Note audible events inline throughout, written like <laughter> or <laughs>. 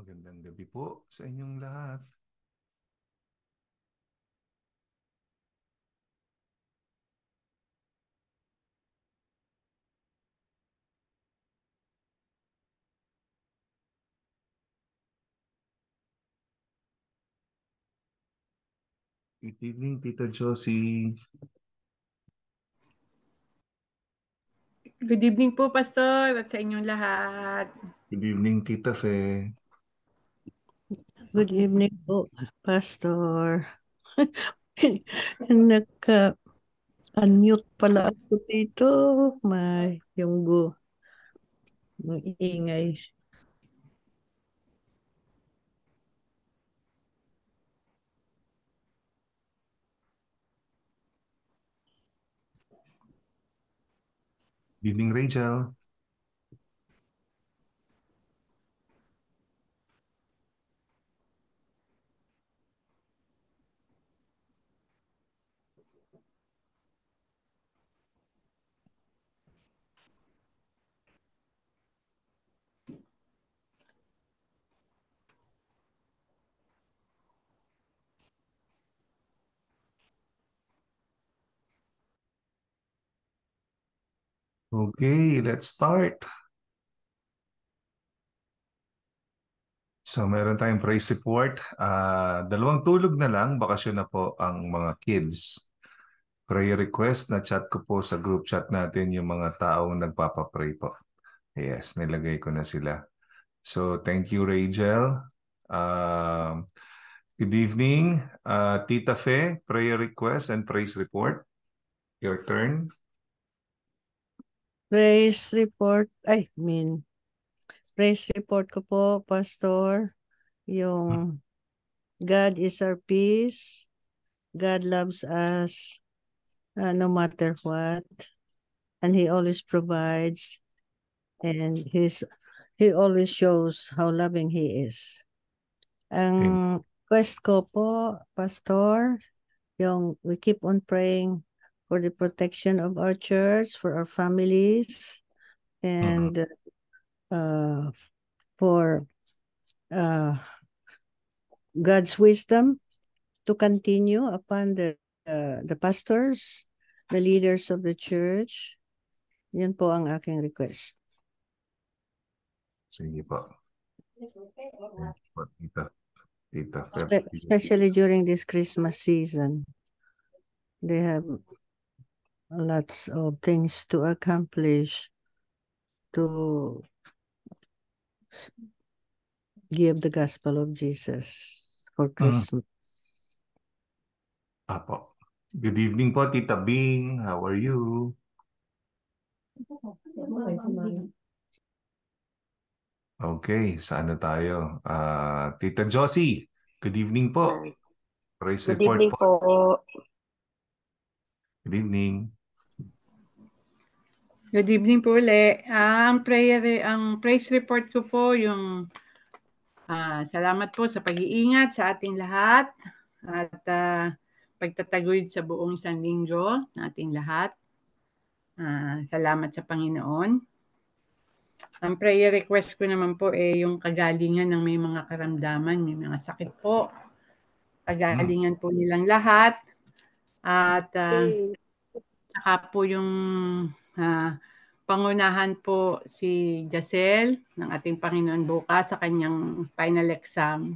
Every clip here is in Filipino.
Magandang gabi po sa inyong lahat. Good evening, Tita Josie. Good evening po, Pastor, at sa inyong lahat. Good evening, Tita Fe. Good evening po, Pastor. <laughs> Nagka-unmute pala ako dito. May yunggo. Ang ingay. Good evening, Rachel. Okay, let's start. So meron tayong praise report. Uh, dalawang tulog na lang, bakasyon na po ang mga kids. Prayer request na chat ko po sa group chat natin yung mga taong nagpapapray po. Yes, nilagay ko na sila. So thank you Rachel. Uh, good evening, uh, Tita Fe, prayer request and praise report. Your turn. Praise report, ay, mean, praise report ko po, Pastor, yung God is our peace, God loves us uh, no matter what, and He always provides, and He's, He always shows how loving He is. Ang quest ko po, Pastor, yung we keep on praying for the protection of our church, for our families, uh-huh. and uh, for uh, God's wisdom to continue upon the uh, the pastors, the leaders of the church. Yan po ang aking request. Sige po. Especially during this Christmas season. They have lots of things to accomplish to give the gospel of Jesus for hmm. Christmas. Mm. Apo. Good evening po, Tita Bing. How are you? Okay, sa ano tayo? Uh, Tita Josie, good evening po. Praise good evening po. po. Good evening. Good evening po uli. Uh, ah, ang, prayer, ang praise report ko po yung uh, salamat po sa pag-iingat sa ating lahat at uh, pagtataguyod sa buong isang linggo sa ating lahat. Uh, salamat sa Panginoon. Ang prayer request ko naman po eh yung kagalingan ng may mga karamdaman, may mga sakit po. Kagalingan po nilang lahat. At uh, saka po yung Uh, pangunahan po si Jacel ng ating Panginoon bukas sa kanyang final exam.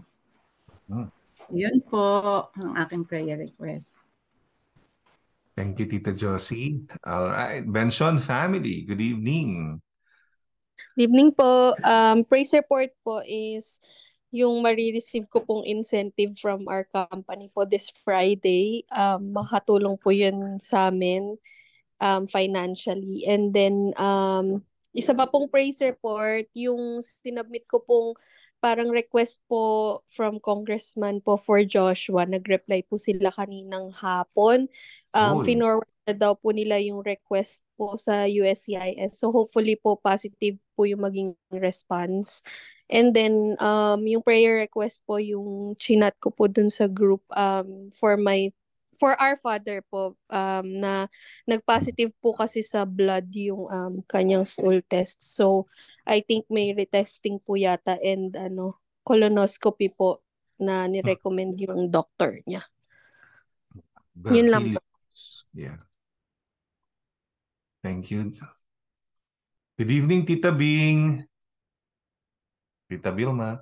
Hmm. Yun po ang aking prayer request. Thank you, Tita Josie. All right. Benson family, good evening. Good evening po. Um, praise report po is yung marireceive ko pong incentive from our company po this Friday. Um, makatulong po yun sa amin um, financially. And then, um, isa pa pong praise report, yung sinubmit ko pong parang request po from congressman po for Joshua. Nag-reply po sila kaninang hapon. Um, oh. Finorward na daw po nila yung request po sa USCIS. So hopefully po positive po yung maging response. And then um, yung prayer request po yung chinat ko po dun sa group um, for my for our father po um na nagpositive po kasi sa blood yung um kanyang stool test. So I think may retesting po yata and ano colonoscopy po na ni-recommend yung doctor niya. But Yun lang po. Yeah. Thank you. Good evening, Tita Bing. Tita bilma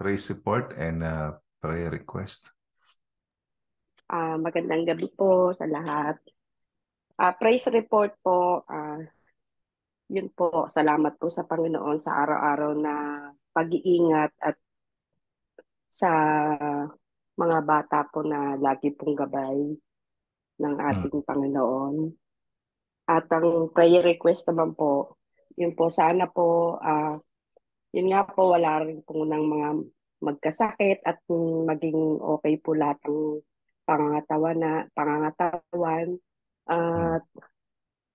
praise support and uh, prayer request. Uh, magandang gabi po sa lahat. Uh, praise report po, uh, yun po, salamat po sa Panginoon sa araw-araw na pag-iingat at sa mga bata po na lagi pong gabay ng hmm. ating hmm. Panginoon. At ang prayer request naman po, yun po, sana po, uh, yun nga po, wala rin po ng mga magkasakit at maging okay po lahat ng pangangatawa na, pangangatawan, hmm. at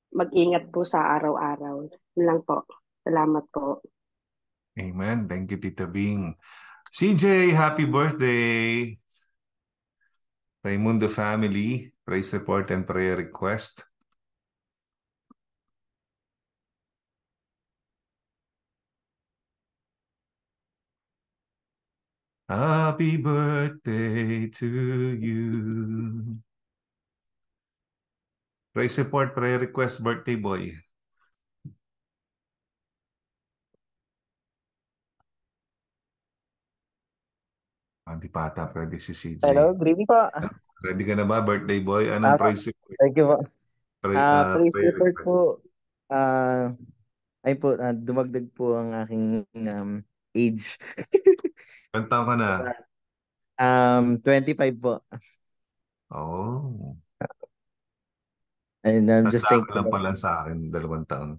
mag-ingat po sa araw-araw. Yun lang po. Salamat po. Amen. Thank you, Tita Bing. CJ, happy birthday! Raimundo family, praise support and prayer request. Happy birthday to you. Raise support prayer request birthday boy. Hindi ah, pa ata pwede si CJ. Hello, good po. Ah, ready ka na ba, birthday boy? Anong uh, ah, praise report? Thank you po. Pray, uh, praise prayer report po, uh, ay po, uh, dumagdag po ang aking um, age. Kanta <laughs> ka na? Um, 25 po. Oh. And I'm Tanda just thinking. lang pala sa akin, dalawang taon.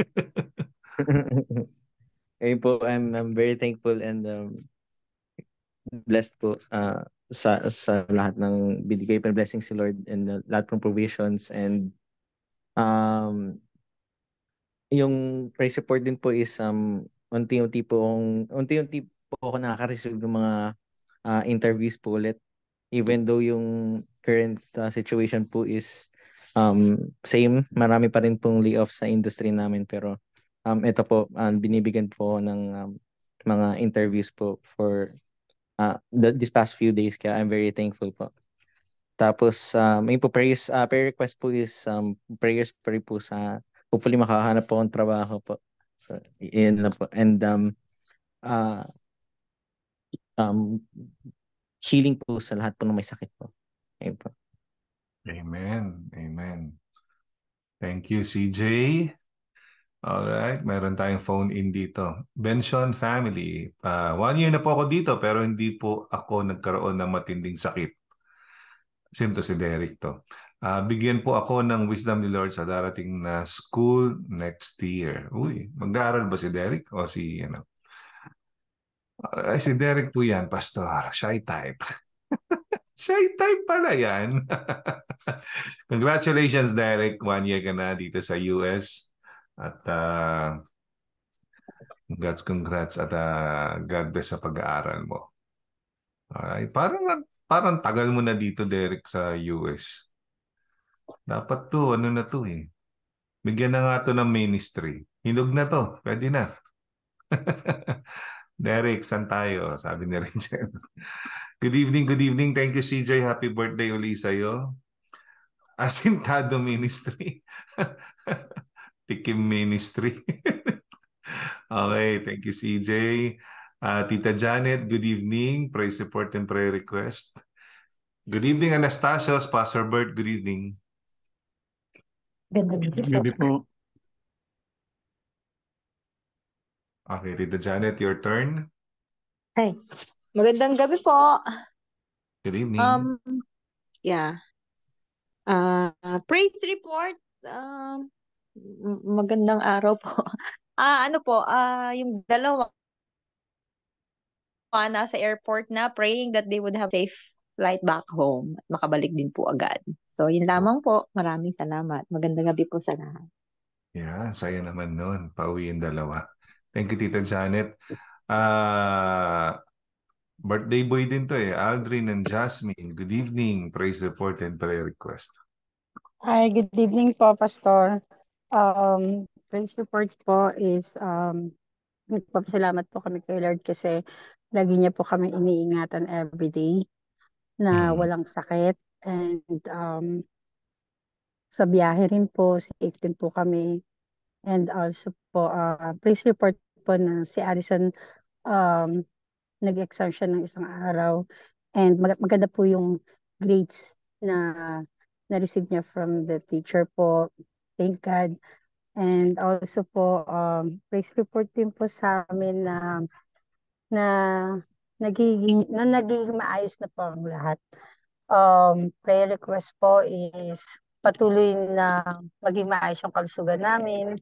<laughs> Ayun po, I'm, I'm very thankful and um, blessed po uh, sa sa lahat ng binigay pa blessings si Lord and uh, lahat ng provisions and um yung price support din po is um unti-unti po unti-unti po ako nakaka-receive ng mga uh, interviews po ulit even though yung current uh, situation po is um same marami pa rin pong layoff sa industry namin pero um ito po um, binibigyan po ng um, mga interviews po for uh, the, this past few days kaya I'm very thankful po tapos um, may po prayers uh, prayer request po is um prayers po, po sa hopefully makahanap po ng trabaho po. So, yun lang po. And um, uh, um, healing po sa lahat po ng may sakit po. Ayun po. Amen. Amen. Thank you, CJ. All right, meron tayong phone-in dito. Benson family, uh, one year na po ako dito pero hindi po ako nagkaroon ng matinding sakit. Same to si Derek to. Uh, bigyan po ako ng wisdom ni Lord sa darating na school next year. Uy, mag-aaral ba si Derek o si ano? Ay, si Derek po yan, pastor. Shy type. <laughs> Shy type pala yan. <laughs> Congratulations, Derek. One year ka na dito sa US. At uh, congrats, congrats. At uh, God bless sa pag-aaral mo. Alright. Parang, parang tagal mo na dito, Derek, sa US. Dapat to, ano na to eh. Bigyan na nga to ng ministry. Hinog na to. Pwede na. <laughs> Derek, san tayo? Sabi ni Renjen. <laughs> good evening, good evening. Thank you, CJ. Happy birthday uli sa'yo. Asintado Ministry. <laughs> Tikim Ministry. okay, thank you CJ. Uh, ah, Tita Janet, good evening. Prayer support and prayer request. Good evening, Anastasios. Pastor Bert, good evening. Gandang gabi Gabi po. po. Okay, Tita Janet, your turn. Ay, magandang gabi po. Good evening. Um, yeah. Uh, praise report. Um, magandang araw po. <laughs> Ah, ano po, ah, yung dalawa ah, nasa airport na praying that they would have safe flight back home at makabalik din po agad. So, yun lamang po. Maraming salamat. Magandang gabi po sa lahat. Yeah, saya naman noon. Pauwi yung dalawa. Thank you, Tita Janet. Uh, birthday boy din to eh. Aldrin and Jasmine. Good evening. Praise report and prayer request. Hi, good evening po, Pastor. Um, praise report po is um, nagpapasalamat po kami kay Lord kasi lagi niya po kami iniingatan every day na Mm. walang sakit and, um, sa biyahe rin po, safe din po kami. And also po, uh, ah, please report po na si Addison, um, nag-exam siya ng isang araw and maga maganda po yung grades na na-receive niya from the teacher po. Thank God. And also po, um, please report din po sa amin na na nagiging, na nagiging maayos na po ang lahat. Um, prayer request po is patuloy na maging maayos yung kalusugan namin.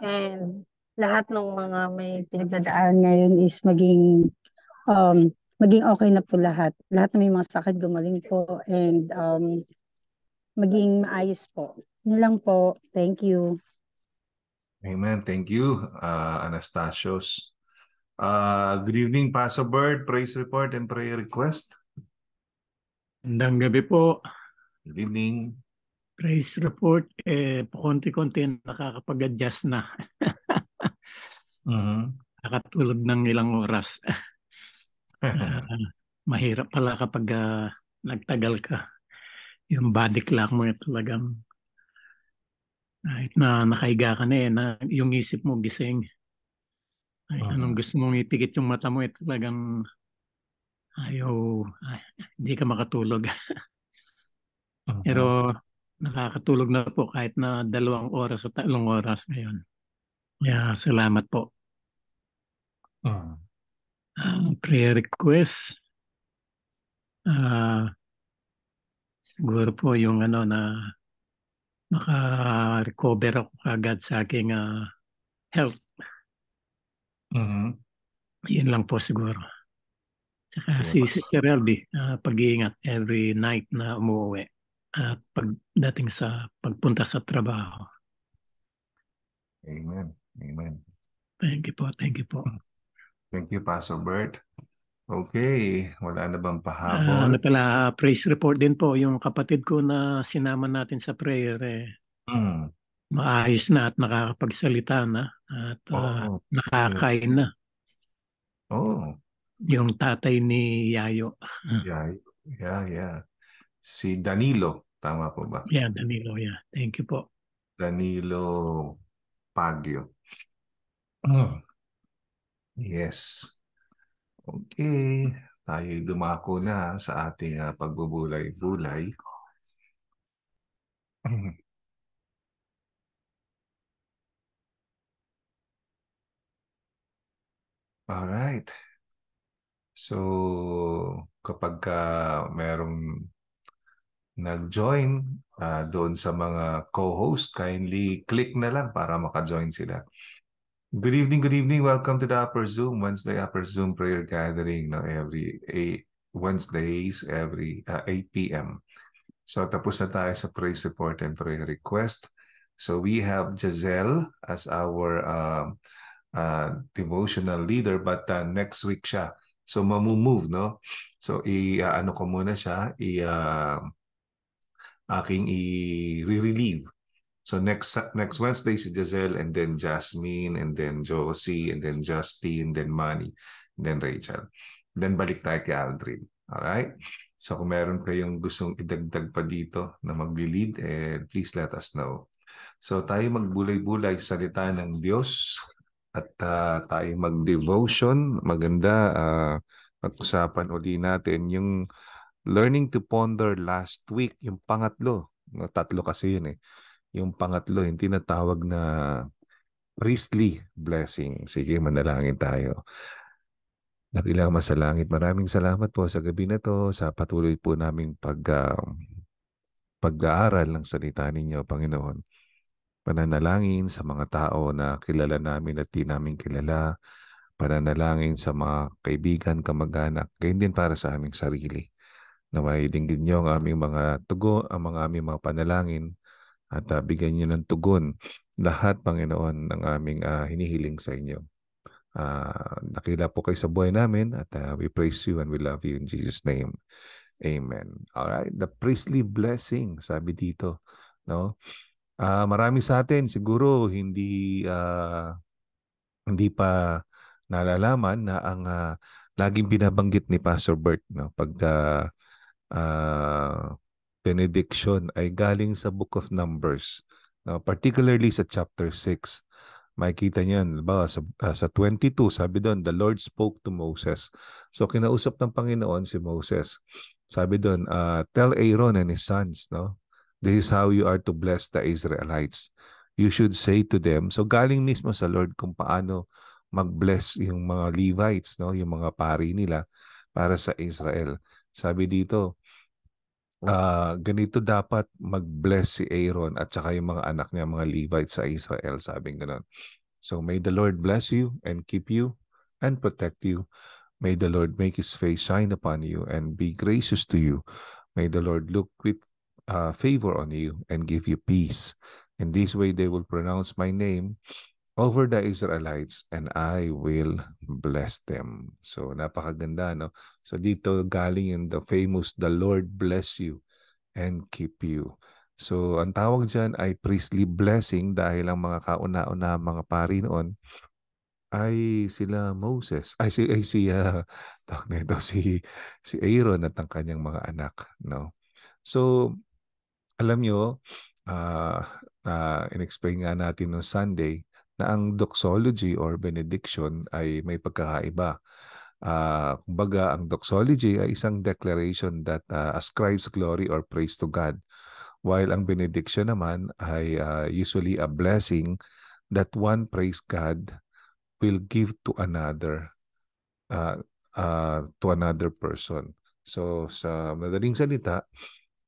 And lahat ng mga may pinagdadaan ngayon is maging um, maging okay na po lahat. Lahat ng may mga sakit gumaling po and um, maging maayos po. Yun lang po. Thank you. Amen. Thank you, uh, Anastasios. Uh, good evening, Paso Bird. Praise report and prayer request. Andang gabi po. Good evening. Praise report, eh, konti-konti nakakapag-adjust na. uh-huh. <laughs> Nakatulog ng ilang oras. uh, <laughs> mahirap pala kapag uh, nagtagal ka. Yung body clock mo eh, talagang kahit na nakahiga ka na eh, na, yung isip mo gising. Ay, uh-huh. anong gusto mong ipikit yung mata mo, eh, talagang ayaw, ay, ah, hindi ka makatulog. uh-huh. <laughs> Pero nakakatulog na po kahit na dalawang oras o tatlong oras ngayon. Kaya yeah, salamat po. Uh-huh. Uh, prayer request. Uh, siguro po yung ano na maka-recover ako agad sa aking uh, health. Mm-hmm. Yun lang po siguro. Saka yeah. si Sister Elby, uh, pag-iingat every night na umuwi at uh, pagdating sa pagpunta sa trabaho. Amen. Amen. Thank you po. Thank you po. Hmm. Thank you, Pastor Bert. Okay, wala na bang ah, pahabol? Uh, ano pala, ah, praise report din po yung kapatid ko na sinama natin sa prayer eh. Mm maayos na at nakakapagsalita na at uh, oh. nakakain na. Oh. Yung tatay ni Yayo. Hmm. Yeah, yeah, yeah. Si Danilo, tama po ba? Yeah, Danilo, yeah. Thank you po. Danilo Pagyo. Oh. Hmm. Yes. Okay. Tayo dumako na sa ating uh, pagbubulay-bulay. Hmm. All right. So, kapag uh, merong nag-join uh, doon sa mga co-host, kindly click na lang para maka-join sila. Good evening, good evening. Welcome to the Upper Zoom, Wednesday Upper Zoom prayer gathering no, every eight, Wednesdays, every uh, 8 p.m. So tapos na tayo sa prayer support and prayer request. So we have Giselle as our uh, uh, devotional leader but uh, next week siya. So mamu-move no. So i uh, ano ko muna siya, i uh, aking i-relieve. So next next Wednesday si Giselle and then Jasmine and then Josie and then Justine, then Manny, and then Rachel. Then balik tayo kay Aldrin. right So kung meron yung gustong idagdag pa dito na mag lead eh, please let us know. So tayo magbulay-bulay sa salita ng Diyos at uh, tayo mag-devotion. Maganda uh, pag-usapan uli natin yung learning to ponder last week, yung pangatlo. Tatlo kasi yun eh. Yung pangatlo, yung tinatawag na priestly blessing. Sige, manalangin tayo. Nakilama sa langit, maraming salamat po sa gabi na to, sa patuloy po naming pag, uh, pag-aaral ng salita ninyo, Panginoon pananalangin sa mga tao na kilala namin at di namin kilala, pananalangin sa mga kaibigan, kamag-anak, gayon din para sa aming sarili. Naway din niyo ang aming mga tugo, ang mga aming mga panalangin at uh, bigyan niyo ng tugon lahat, Panginoon, ng aming uh, hinihiling sa inyo. Uh, ah, nakila po kayo sa buhay namin at uh, we praise you and we love you in Jesus' name. Amen. All right, the priestly blessing, sabi dito, no? Uh, marami sa atin siguro hindi uh, hindi pa nalalaman na ang uh, laging binabanggit ni Pastor Bert no pag uh, uh, benediction ay galing sa Book of Numbers no particularly sa chapter 6 makikita niyan yan ba sa, uh, sa 22 sabi doon the Lord spoke to Moses so kinausap ng Panginoon si Moses sabi doon uh, tell Aaron and his sons no This is how you are to bless the Israelites. You should say to them, so galing mismo sa Lord kung paano mag-bless yung mga Levites, no? yung mga pari nila para sa Israel. Sabi dito, uh, ganito dapat mag-bless si Aaron at saka yung mga anak niya, mga Levite sa Israel, sabing ganun. So may the Lord bless you and keep you and protect you. May the Lord make His face shine upon you and be gracious to you. May the Lord look with uh, favor on you and give you peace. In this way, they will pronounce my name over the Israelites and I will bless them. So napakaganda no. So dito galing yung the famous the Lord bless you and keep you. So ang tawag diyan ay priestly blessing dahil ang mga kauna-una mga pari noon ay sila Moses ay si ay si uh, nito si si Aaron at ang kanyang mga anak no. So alam nyo, uh, uh, in-explain nga natin noong Sunday na ang doxology or benediction ay may pagkakaiba. Uh, kumbaga, ang doxology ay isang declaration that uh, ascribes glory or praise to God. While ang benediction naman ay uh, usually a blessing that one praise God will give to another uh, uh, to another person. So sa madaling salita,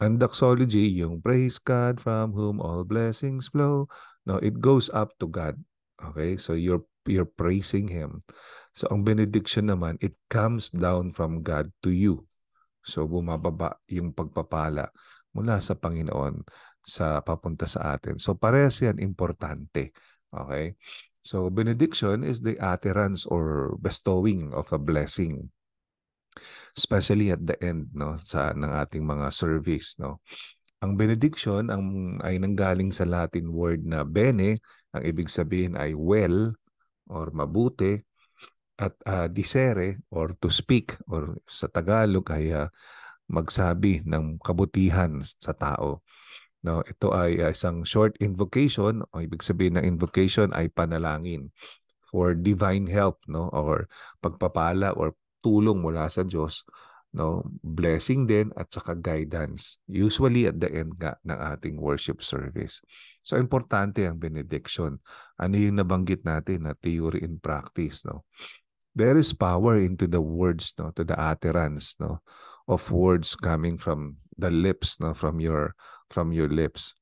and doxology, yung praise God from whom all blessings flow. No, it goes up to God. Okay? So you're you're praising him. So ang benediction naman, it comes down from God to you. So bumababa yung pagpapala mula sa Panginoon sa papunta sa atin. So parehas yan importante. Okay? So benediction is the utterance or bestowing of a blessing especially at the end no sa ng ating mga service no ang benediction ang ay nanggaling sa Latin word na bene ang ibig sabihin ay well or mabuti at uh, disere or to speak or sa Tagalog ay uh, magsabi ng kabutihan sa tao no ito ay uh, isang short invocation o ibig sabihin ng invocation ay panalangin for divine help no or pagpapala or tulong mula sa Diyos, no? blessing din at saka guidance, usually at the end nga ng ating worship service. So importante ang benediction. Ano yung nabanggit natin na theory in practice. No? There is power into the words, no? to the utterance no? of words coming from the lips, no? from your from your lips.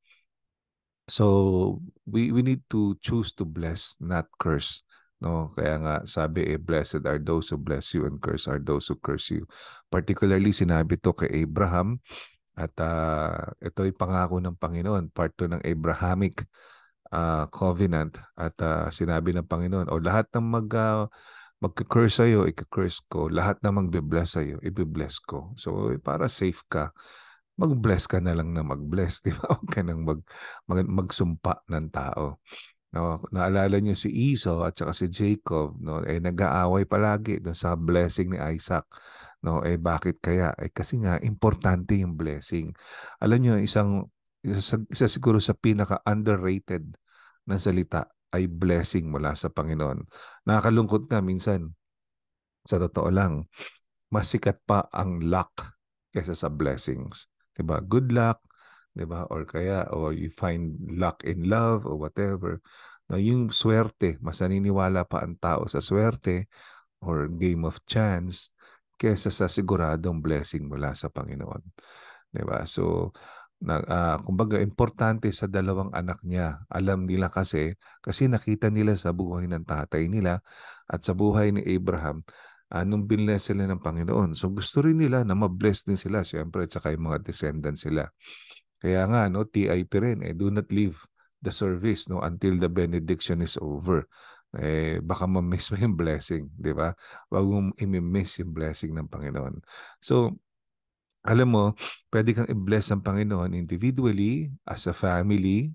So we we need to choose to bless, not curse No, kaya nga sabi eh, blessed are those who bless you and cursed are those who curse you. Particularly sinabi to kay Abraham at uh, ah, ito ay pangako ng Panginoon, part 2 ng Abrahamic uh, covenant at uh, sinabi ng Panginoon, o lahat ng mag uh, magka-curse sa'yo, ika-curse ko. Lahat na magbe-bless sa'yo, ibe-bless ko. So, eh, para safe ka, mag-bless ka na lang na mag-bless. <laughs> Di ba? Huwag ka nang mag, mag, magsumpa ng tao. No, naalala niyo si Esau at saka si Jacob, no, eh nag-aaway palagi no, sa blessing ni Isaac. No, eh bakit kaya? Eh kasi nga importante yung blessing. Alam niyo isang isa, isa siguro sa pinaka underrated na salita ay blessing mula sa Panginoon. Nakakalungkot nga minsan sa totoo lang, mas sikat pa ang luck kaysa sa blessings. 'Di ba? Good luck, 'di ba? Or kaya or you find luck in love or whatever. No, yung swerte, mas naniniwala pa ang tao sa swerte or game of chance kaysa sa siguradong blessing mula sa Panginoon. 'Di ba? So na, uh, kumbaga importante sa dalawang anak niya. Alam nila kasi kasi nakita nila sa buhay ng tatay nila at sa buhay ni Abraham anong ah, binless sila ng Panginoon. So gusto rin nila na ma-bless din sila, siyempre, at saka yung mga descendants sila. Kaya nga, no, TIP rin, eh, do not leave the service no until the benediction is over. Eh, baka ma-miss mo yung blessing, di ba? Huwag mong i-miss yung blessing ng Panginoon. So, alam mo, pwede kang i-bless ng Panginoon individually, as a family,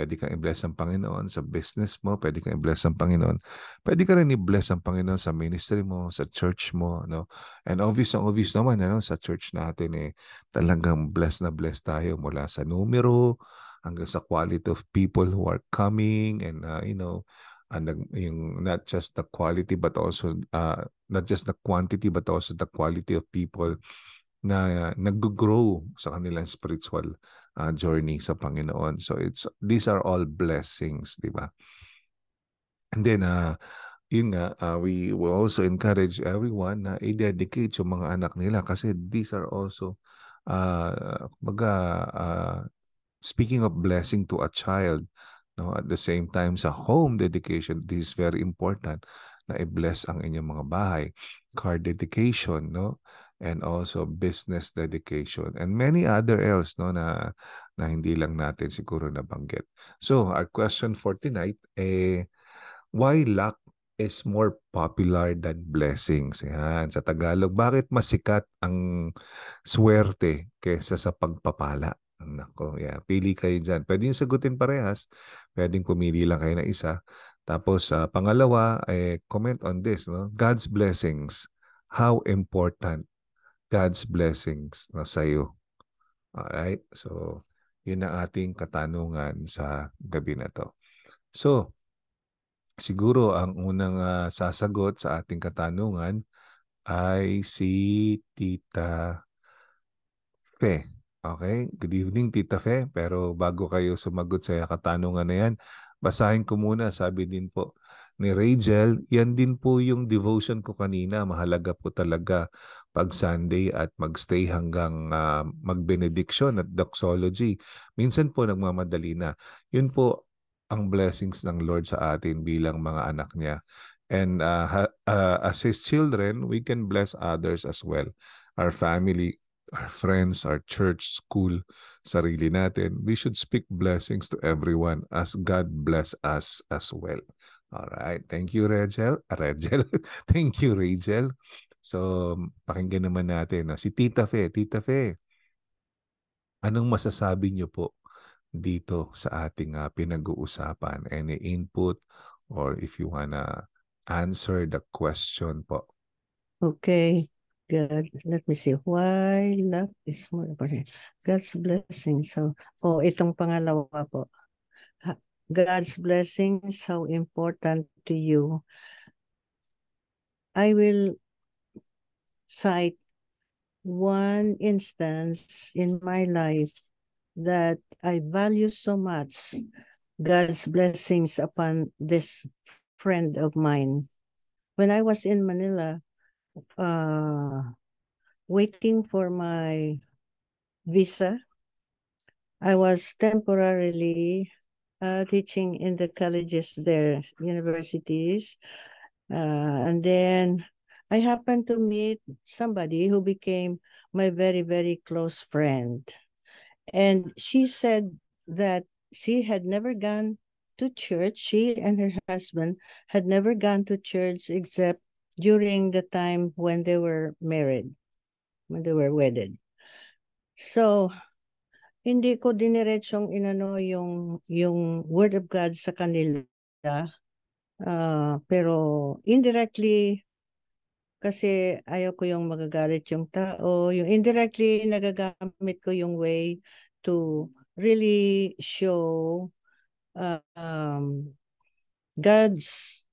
Pwede kang i-bless ng Panginoon sa business mo, pwede kang i-bless ng Panginoon. Pwede ka rin i-bless ng Panginoon sa ministry mo, sa church mo, no? And obvious na obvious naman, ano, sa church natin eh, talagang bless na bless tayo mula sa numero hanggang sa quality of people who are coming and uh, you know, uh, yung not just the quality but also uh, not just the quantity but also the quality of people na uh, nag-grow sa kanilang spiritual uh, journey sa Panginoon. So it's these are all blessings, di ba? And then uh yun nga, uh, we will also encourage everyone na i-dedicate yung mga anak nila kasi these are also uh, mga, uh, speaking of blessing to a child, no, at the same time sa home dedication, this is very important na i-bless ang inyong mga bahay. Car dedication, no? and also business dedication and many other else no na na hindi lang natin siguro nabanggit. So our question for tonight eh why luck is more popular than blessings. Yan, sa Tagalog, bakit masikat ang swerte kaysa sa pagpapala? Nako, yeah, pili kayo diyan. Pwede yung sagutin parehas, pwedeng pumili lang kayo ng isa. Tapos uh, pangalawa, eh, comment on this, no? God's blessings, how important God's blessings na sa iyo. Alright? So, yun ang ating katanungan sa gabi na to. So, siguro ang unang uh, sasagot sa ating katanungan ay si Tita Fe. Okay? Good evening, Tita Fe. Pero bago kayo sumagot sa katanungan na yan, basahin ko muna, sabi din po, ni Rachel, yan din po yung devotion ko kanina. Mahalaga po talaga pag Sunday at magstay hanggang uh, ah, magbenediction at doxology. Minsan po nagmamadali na. Yun po ang blessings ng Lord sa atin bilang mga anak niya. And uh, ha, uh, as His children, we can bless others as well. Our family, our friends, our church, school, sarili natin, we should speak blessings to everyone as God bless us as well. All right. Thank you, Rachel. Ah, Rachel. <laughs> Thank you, Rachel. So, pakinggan naman natin. No? Si Tita Fe. Tita Fe, anong masasabi niyo po dito sa ating uh, pinag-uusapan? Any input or if you wanna answer the question po? Okay. God, let me see. Why love is more important? God's blessing. So, oh, itong pangalawa po. God's blessings, how important to you. I will cite one instance in my life that I value so much God's blessings upon this friend of mine. When I was in Manila, uh, waiting for my visa, I was temporarily uh, teaching in the colleges there, universities. Uh, and then I happened to meet somebody who became my very, very close friend. And she said that she had never gone to church. She and her husband had never gone to church except during the time when they were married, when they were wedded. So hindi ko diniretsyong inano yung yung word of God sa kanila uh, pero indirectly kasi ayaw ko yung magagalit yung tao yung indirectly nagagamit ko yung way to really show uh, um, God's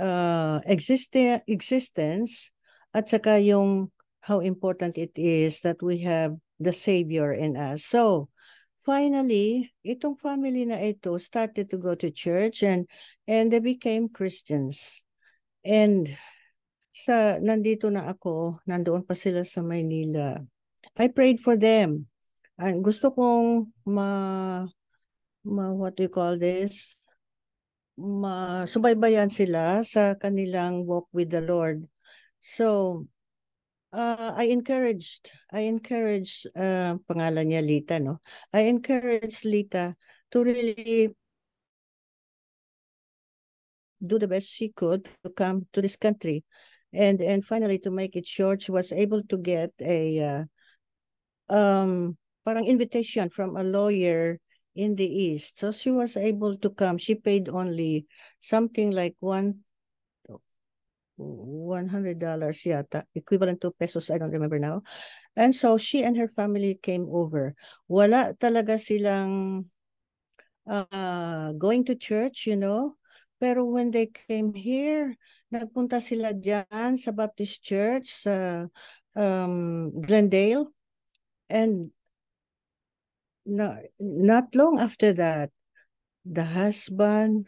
uh, ah, existen- existence at saka yung how important it is that we have the Savior in us. So, finally, itong family na ito started to go to church and and they became Christians. And sa nandito na ako, nandoon pa sila sa Maynila. I prayed for them. And gusto kong ma, ma what do you call this? Ma, subaybayan sila sa kanilang walk with the Lord. So, uh, I encouraged, I encouraged, uh, pangalan niya Lita, no? I encouraged Lita to really do the best she could to come to this country. And and finally, to make it short, she was able to get a uh, um, parang invitation from a lawyer in the East. So she was able to come. She paid only something like one $100 yata, equivalent to pesos, I don't remember now. And so she and her family came over. Wala talaga silang uh, going to church, you know. Pero when they came here, nagpunta sila dyan sa Baptist Church sa um, Glendale. And no, not long after that, the husband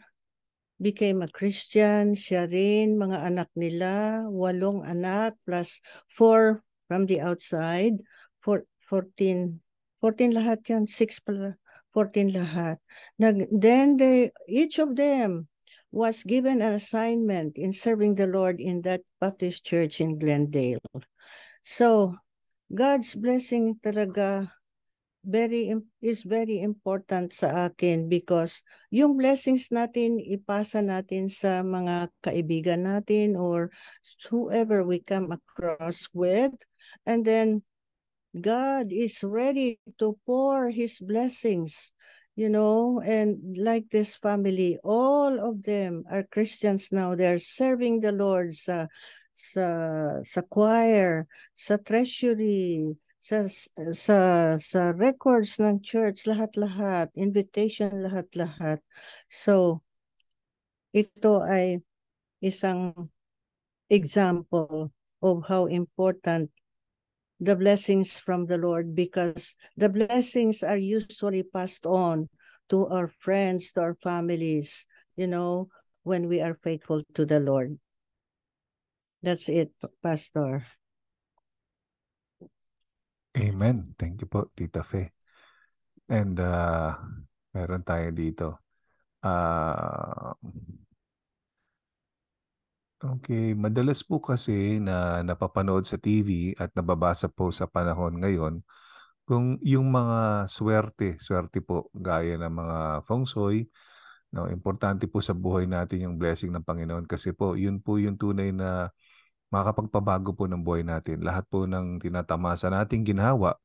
became a Christian. Siya rin, mga anak nila, walong anak plus four from the outside. Four, 14, 14 lahat yan, 6 pala, 14 lahat. Nag, then they, each of them was given an assignment in serving the Lord in that Baptist church in Glendale. So, God's blessing talaga very is very important sa akin because yung blessings natin ipasa natin sa mga kaibigan natin or whoever we come across with and then God is ready to pour his blessings you know and like this family all of them are Christians now they're serving the Lord sa sa sa choir sa treasury sa sa sa records ng church lahat-lahat, invitation lahat-lahat. So ito ay isang example of how important the blessings from the Lord because the blessings are usually passed on to our friends, to our families, you know, when we are faithful to the Lord. That's it, Pastor. Amen. Thank you po, Tita Fe. And uh, meron tayo dito. Uh, okay, madalas po kasi na napapanood sa TV at nababasa po sa panahon ngayon kung yung mga swerte, swerte po gaya ng mga feng shui, no, importante po sa buhay natin yung blessing ng Panginoon kasi po yun po yung tunay na makakapagpabago po ng buhay natin. Lahat po ng tinatamasa nating ginawa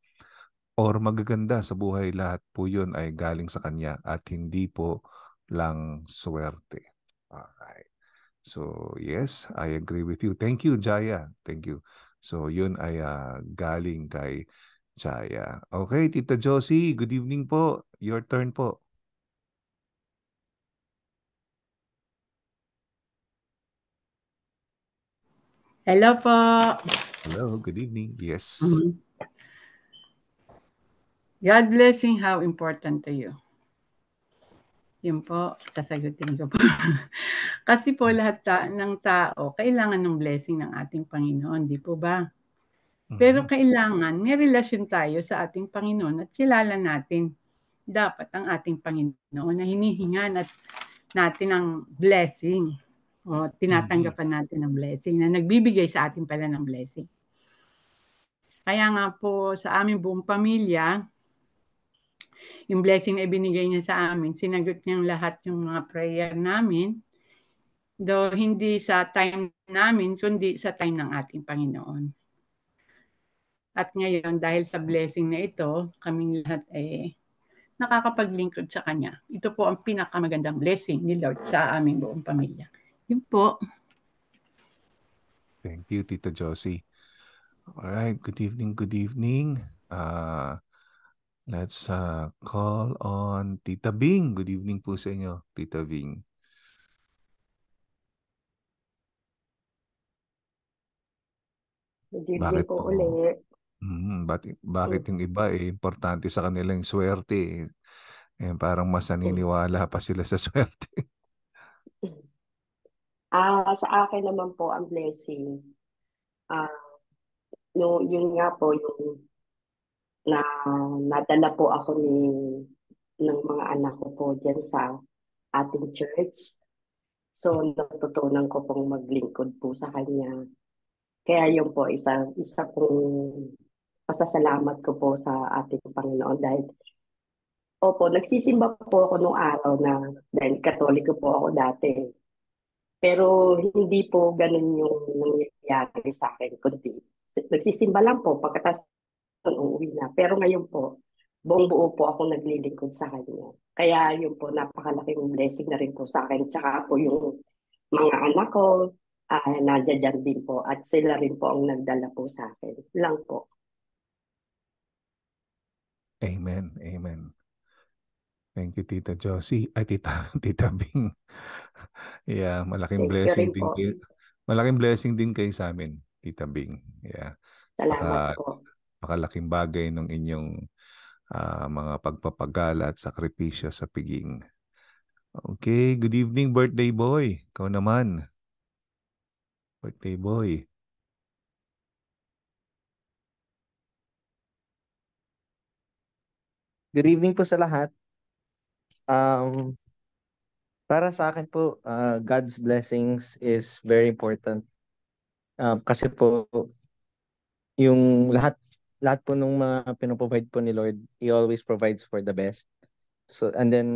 or magaganda sa buhay, lahat po yun ay galing sa Kanya at hindi po lang swerte. Alright. So, yes, I agree with you. Thank you, Jaya. Thank you. So, yun ay uh, galing kay Jaya. Okay, Tita Josie, good evening po. Your turn po. Hello po. Hello, good evening. Yes. mm God blessing, how important to you? Yun po, sasagutin ko po. <laughs> Kasi po lahat ta- ng tao, kailangan ng blessing ng ating Panginoon, di po ba? Mm-hmm. Pero kailangan, may relasyon tayo sa ating Panginoon at kilala natin dapat ang ating Panginoon na hinihingan at natin ang blessing. O, tinatanggapan mm-hmm. natin ng blessing na nagbibigay sa atin pala ng blessing. Kaya nga po sa aming buong pamilya, yung blessing na ibinigay niya sa amin, sinagot niyang lahat yung mga prayer namin. Do hindi sa time namin, kundi sa time ng ating Panginoon. At ngayon, dahil sa blessing na ito, kaming lahat ay eh, nakakapaglingkod sa Kanya. Ito po ang pinakamagandang blessing ni Lord sa aming buong pamilya. Yun po. Thank you, Tita Josie. All right, good evening, good evening. Uh, let's uh, call on Tita Bing. Good evening po sa inyo, Tita Bing. Good bakit po, po ulit. Mm, mm-hmm, bakit, bakit yung iba eh, importante sa kanila yung swerte. Eh, eh parang mas naniniwala pa sila sa <laughs> swerte. Ah, sa akin naman po ang blessing, ah, no, yun nga po yung na nadala po ako ni ng mga anak ko po diyan sa ating church. So, natutunan ko pong maglingkod po sa kanya. Kaya yun po, isa, isa pong pasasalamat ko po sa ating Panginoon dahil Opo, nagsisimba po ako nung araw na dahil katoliko po ako dati. Pero hindi po ganun yung nangyayari sa akin, kundi nagsisimba lang po pagkatas uuwi na. Pero ngayon po, buong buo po ako naglilingkod sa kanya. Kaya yun po, napakalaking blessing na rin po sa akin. Tsaka po yung mga anak ko, uh, nandiyan din po. At sila rin po ang nagdala po sa akin. Lang po. Amen. Amen. Thank you, Tita Josie. Ay, Tita, <laughs> Tita Bing. yeah, malaking Thank blessing din po. kayo. Malaking blessing din kayo sa amin, Tita Bing. Yeah. Salamat Baka, po. Makalaking bagay ng inyong uh, mga pagpapagala at sakripisyo sa piging. Okay, good evening, birthday boy. Kau naman. Birthday boy. Good evening po sa lahat. Um, para sa akin po, uh, God's blessings is very important. Um, uh, kasi po, yung lahat lahat po nung mga pinoprovide po ni Lord, He always provides for the best. So, and then,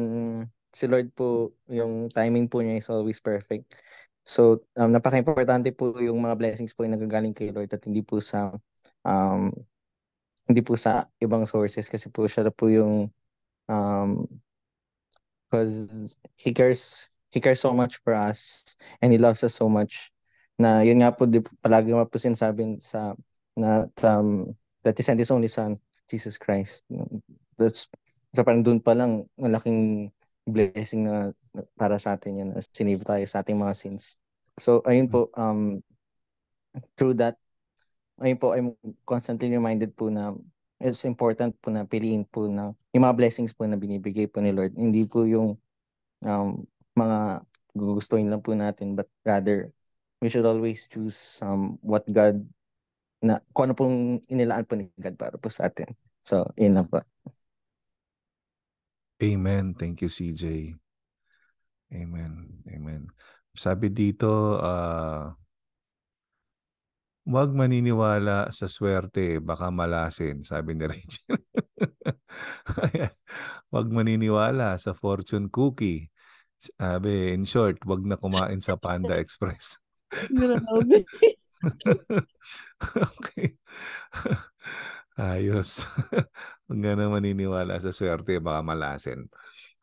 si Lord po, yung timing po niya is always perfect. So, um, napaka-importante po yung mga blessings po yung nagagaling kay Lord at hindi po sa, um, hindi po sa ibang sources kasi po siya po yung um, because he cares he cares so much for us and he loves us so much na yun nga po di, palagi nga po sinasabi sa na um, that he sent his only son Jesus Christ that's sa so parang doon pa lang malaking blessing na para sa atin yun na sinave tayo sa ating mga sins so ayun po um through that ayun po I'm constantly reminded po na It's important po na piliin po na yung mga blessings po na binibigay po ni Lord. Hindi po yung um, mga gugustuhin lang po natin but rather we should always choose um, what God na kung ano pong inilaan po ni God para po sa atin. So, yun lang po. Amen. Thank you, CJ. Amen. Amen. Sabi dito, uh, Huwag maniniwala sa swerte, baka malasin, sabi ni <laughs> Rachel. Huwag maniniwala sa fortune cookie. Sabi, in short, wag na kumain sa Panda Express. <laughs> <laughs> okay. Ayos. Huwag nga na maniniwala sa swerte, baka malasin.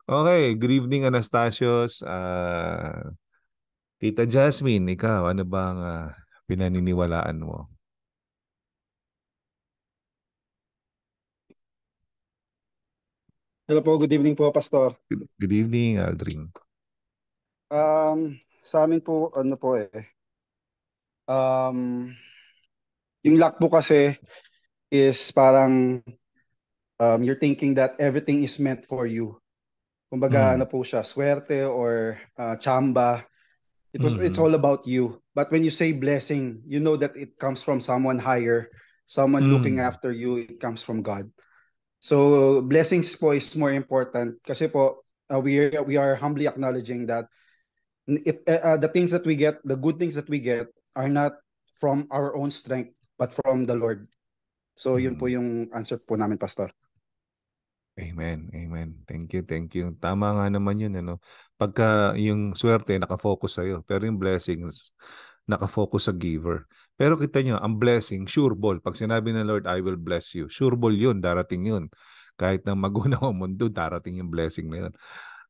Okay, good evening Anastasios. Uh, Tita Jasmine, ikaw, ano bang uh, pinaniniwalaan mo? Hello po, good evening po, Pastor. Good, evening, Aldrin. Um, sa amin po, ano po eh, um, yung luck po kasi is parang um, you're thinking that everything is meant for you. Kumbaga, mm. ano po siya, swerte or uh, chamba It was mm-hmm. it's all about you. But when you say blessing, you know that it comes from someone higher, someone mm. looking after you, it comes from God. So blessings po is more important kasi po uh, we are, we are humbly acknowledging that it uh, uh, the things that we get, the good things that we get are not from our own strength but from the Lord. So mm. yun po mm. yung answer po namin pastor. Amen, amen. Thank you, thank you. Tama nga naman yun. Ano? Pagka yung swerte, nakafocus sa'yo. Pero yung blessings, nakafocus sa giver. Pero kita nyo, ang blessing, sure ball. Pag sinabi ng Lord, I will bless you. Sure ball yun, darating yun. Kahit na maguna ang mundo, darating yung blessing na yun.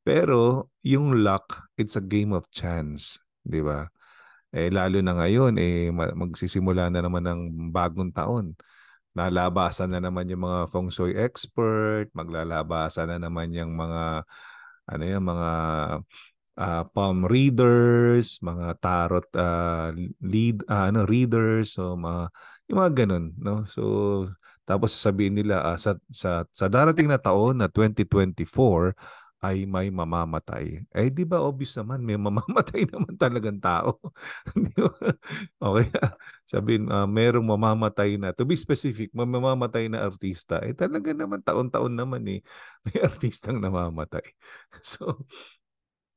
Pero yung luck, it's a game of chance. Di ba? Eh, lalo na ngayon, eh, magsisimula na naman ng bagong taon. Nalabasan na naman yung mga feng shui expert, maglalabasan na naman yung mga ano yung mga uh, palm readers, mga tarot uh, lead uh, ano readers so mga yung mga ganun, no? So tapos sasabihin nila uh, sa sa sa darating na taon na 2024 ay may mamamatay. Eh, di ba obvious naman, may mamamatay <laughs> naman talagang tao. <laughs> Okay. Sabihin, uh, merong mamamatay na, to be specific, may mamamatay na artista. Eh, talaga naman, taon-taon naman eh, <laughs> may artistang namamatay. So,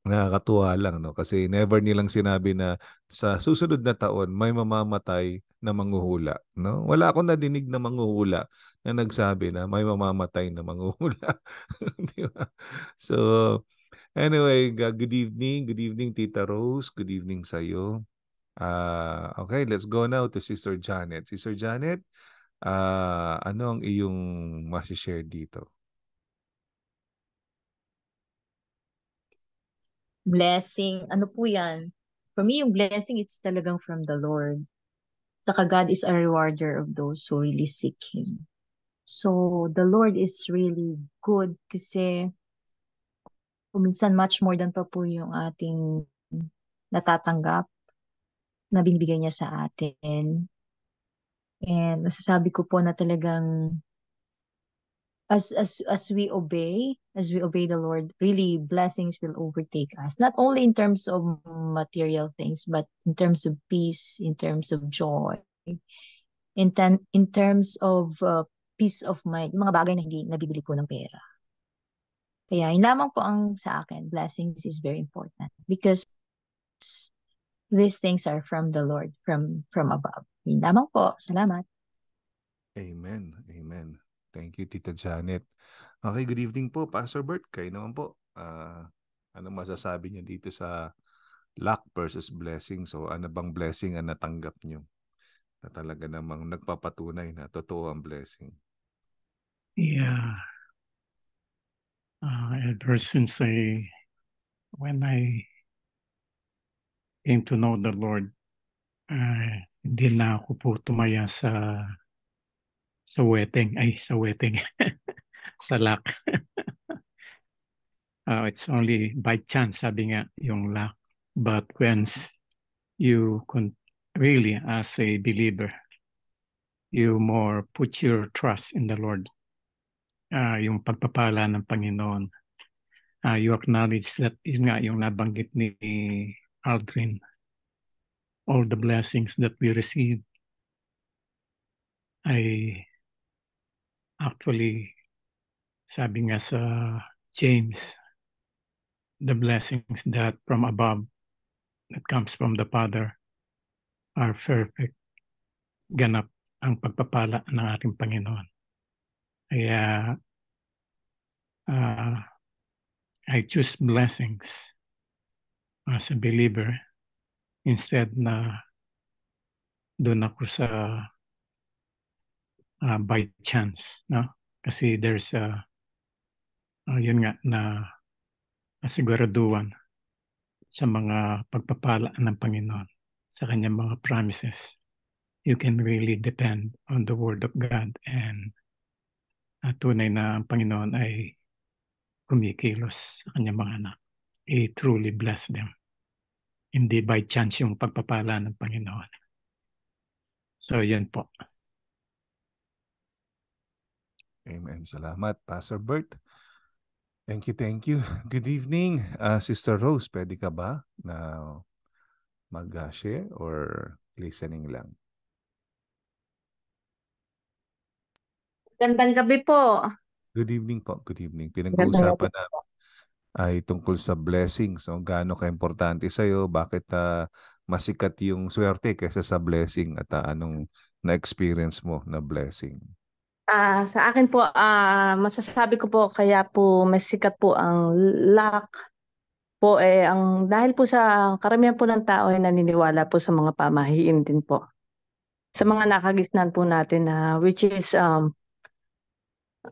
Nakakatuwa lang no kasi never nilang sinabi na sa susunod na taon may mamamatay na manghuhula no. Wala akong nadinig na manghuhula na nagsabi na may mamamatay na manghuhula, <laughs> di ba? So anyway, good evening, good evening Tita Rose, good evening sa iyo. Uh, ah, okay, let's go now to Sister Janet. Sister Janet, uh, ano ang iyong ma-share dito? blessing, ano po yan? For me, yung blessing, it's talagang from the Lord. Saka God is a rewarder of those who really seek Him. So, the Lord is really good kasi kuminsan much more than pa po yung ating natatanggap na binibigay niya sa atin. And masasabi ko po na talagang as as as we obey as we obey the lord really blessings will overtake us not only in terms of material things but in terms of peace in terms of joy in ten, in terms of uh, peace of mind mga bagay na hindi nabibili ko ng pera kaya yun lamang po ang sa akin blessings is very important because these things are from the lord from from above yun lamang po salamat amen amen Thank you, Tita Janet. Okay, good evening po, Pastor Bert. Kayo naman po. Uh, ano masasabi niyo dito sa luck versus blessing? So, ano bang blessing ang natanggap niyo? Na talaga namang nagpapatunay na totoo ang blessing. Yeah. Uh, ever since I, when I came to know the Lord, uh, hindi na ako po tumaya sa sa wedding. Ay, sa wedding. <laughs> sa luck. <laughs> uh, it's only by chance, sabi nga, yung luck. But when you con- really, as a believer, you more put your trust in the Lord. Uh, yung pagpapala ng Panginoon. Uh, you acknowledge that, yun nga, yung nabanggit ni Aldrin, all the blessings that we receive ay Actually, sabi nga sa James, the blessings that from above, that comes from the Father, are perfect. Ganap ang pagpapala ng ating Panginoon. Kaya uh, I choose blessings as a believer instead na doon ako sa uh, by chance, no? Kasi there's a, uh, yun nga, na kasiguraduan sa mga pagpapala ng Panginoon sa kanyang mga promises. You can really depend on the Word of God and uh, tunay na ang Panginoon ay kumikilos sa kanyang mga anak. He truly bless them. Hindi by chance yung pagpapala ng Panginoon. So, yun po. Amen. Salamat, Pastor Bert. Thank you, thank you. Good evening, uh, Sister Rose. Pwede ka ba na mag-share or listening lang? Gandang gabi po. Good evening po. Good evening. Pinag-uusapan na ay tungkol sa blessings. So, gaano ka-importante sa'yo? Bakit uh, masikat yung swerte kaysa sa blessing at uh, anong na-experience mo na blessing? Ah, sa akin po, ah, masasabi ko po kaya po mas sikat po ang luck po eh ang dahil po sa karamihan po ng tao ay naniniwala po sa mga pamahiin din po. Sa mga nakagisnan po natin na which is um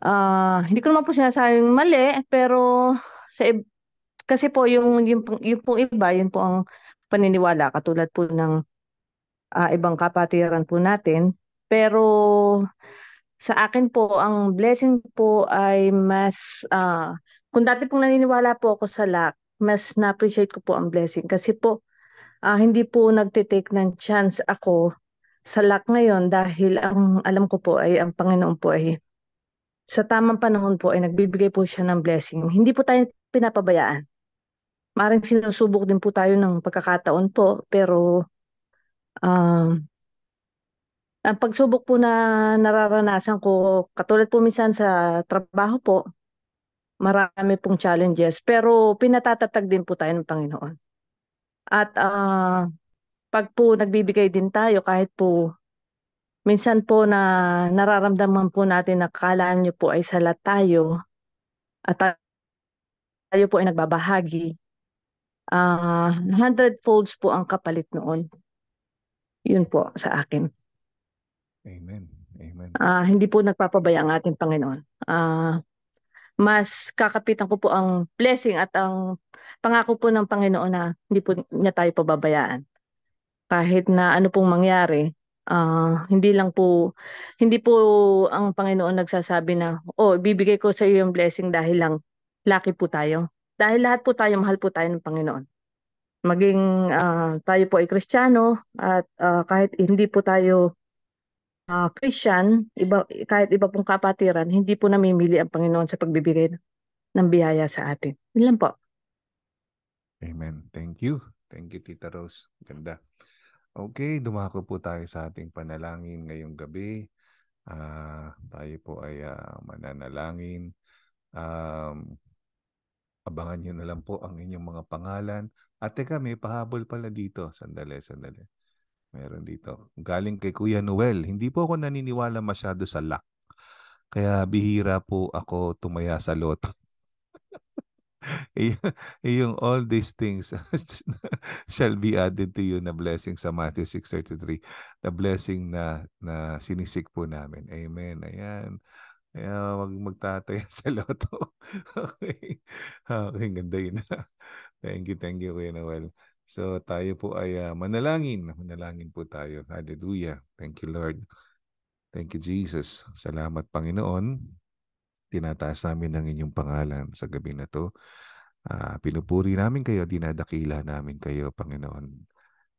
ah, hindi ko naman po sinasabing mali pero sa kasi po yung yung, yung pong iba yun po ang paniniwala katulad po ng ah, ibang kapatiran po natin pero sa akin po, ang blessing po ay mas, uh, kung dati pong naniniwala po ako sa luck, mas na-appreciate ko po ang blessing. Kasi po, ah, hindi po nagtitake ng chance ako sa luck ngayon dahil ang alam ko po ay ang Panginoon po ay sa tamang panahon po ay nagbibigay po siya ng blessing. Hindi po tayo pinapabayaan. Maring sinusubok din po tayo ng pagkakataon po pero um, ang pagsubok po na nararanasan ko, katulad po minsan sa trabaho po, marami pong challenges. Pero pinatatatag din po tayo ng Panginoon. At uh, pag po nagbibigay din tayo, kahit po minsan po na nararamdaman po natin na kalaan nyo po ay sala tayo at tayo po ay nagbabahagi, uh, hundred folds po ang kapalit noon. Yun po sa akin. Amen. Amen. Uh, hindi po nagpapabaya ang ating Panginoon. Uh, mas kakapitan ko po ang blessing at ang pangako po ng Panginoon na hindi po niya tayo pababayaan. Kahit na ano pong mangyari, uh, hindi lang po, hindi po ang Panginoon nagsasabi na, oh, bibigay ko sa iyo yung blessing dahil lang lucky po tayo. Dahil lahat po tayo, mahal po tayo ng Panginoon. Maging uh, tayo po ay kristyano at uh, kahit hindi po tayo ah, Christian, iba, kahit iba pong kapatiran, hindi po namimili ang Panginoon sa pagbibigay ng biyaya sa atin. Yun lang po. Amen. Thank you. Thank you, Tita Rose. Ganda. Okay, dumako po tayo sa ating panalangin ngayong gabi. Uh, tayo po ay uh, mananalangin. Um, abangan nyo na lang po ang inyong mga pangalan. At teka, may pahabol pala dito. Sandali, sandali. Meron dito. Galing kay Kuya Noel. Hindi po ako naniniwala masyado sa luck. Kaya bihira po ako tumaya sa loto. <laughs> yung all these things <laughs> shall be added to you na blessing sa Matthew 6.33. The blessing na, na sinisik po namin. Amen. Ayan. Kaya wag magtataya <laughs> sa loto. okay. Okay, ganda yun. thank you, thank you, Kuya Noel. So tayo po ay uh, manalangin. Manalangin po tayo. Hallelujah. Thank you Lord. Thank you Jesus. Salamat Panginoon. Tinataas namin ang inyong pangalan sa gabi na to. Uh, pinupuri namin kayo, dinadakila namin kayo Panginoon.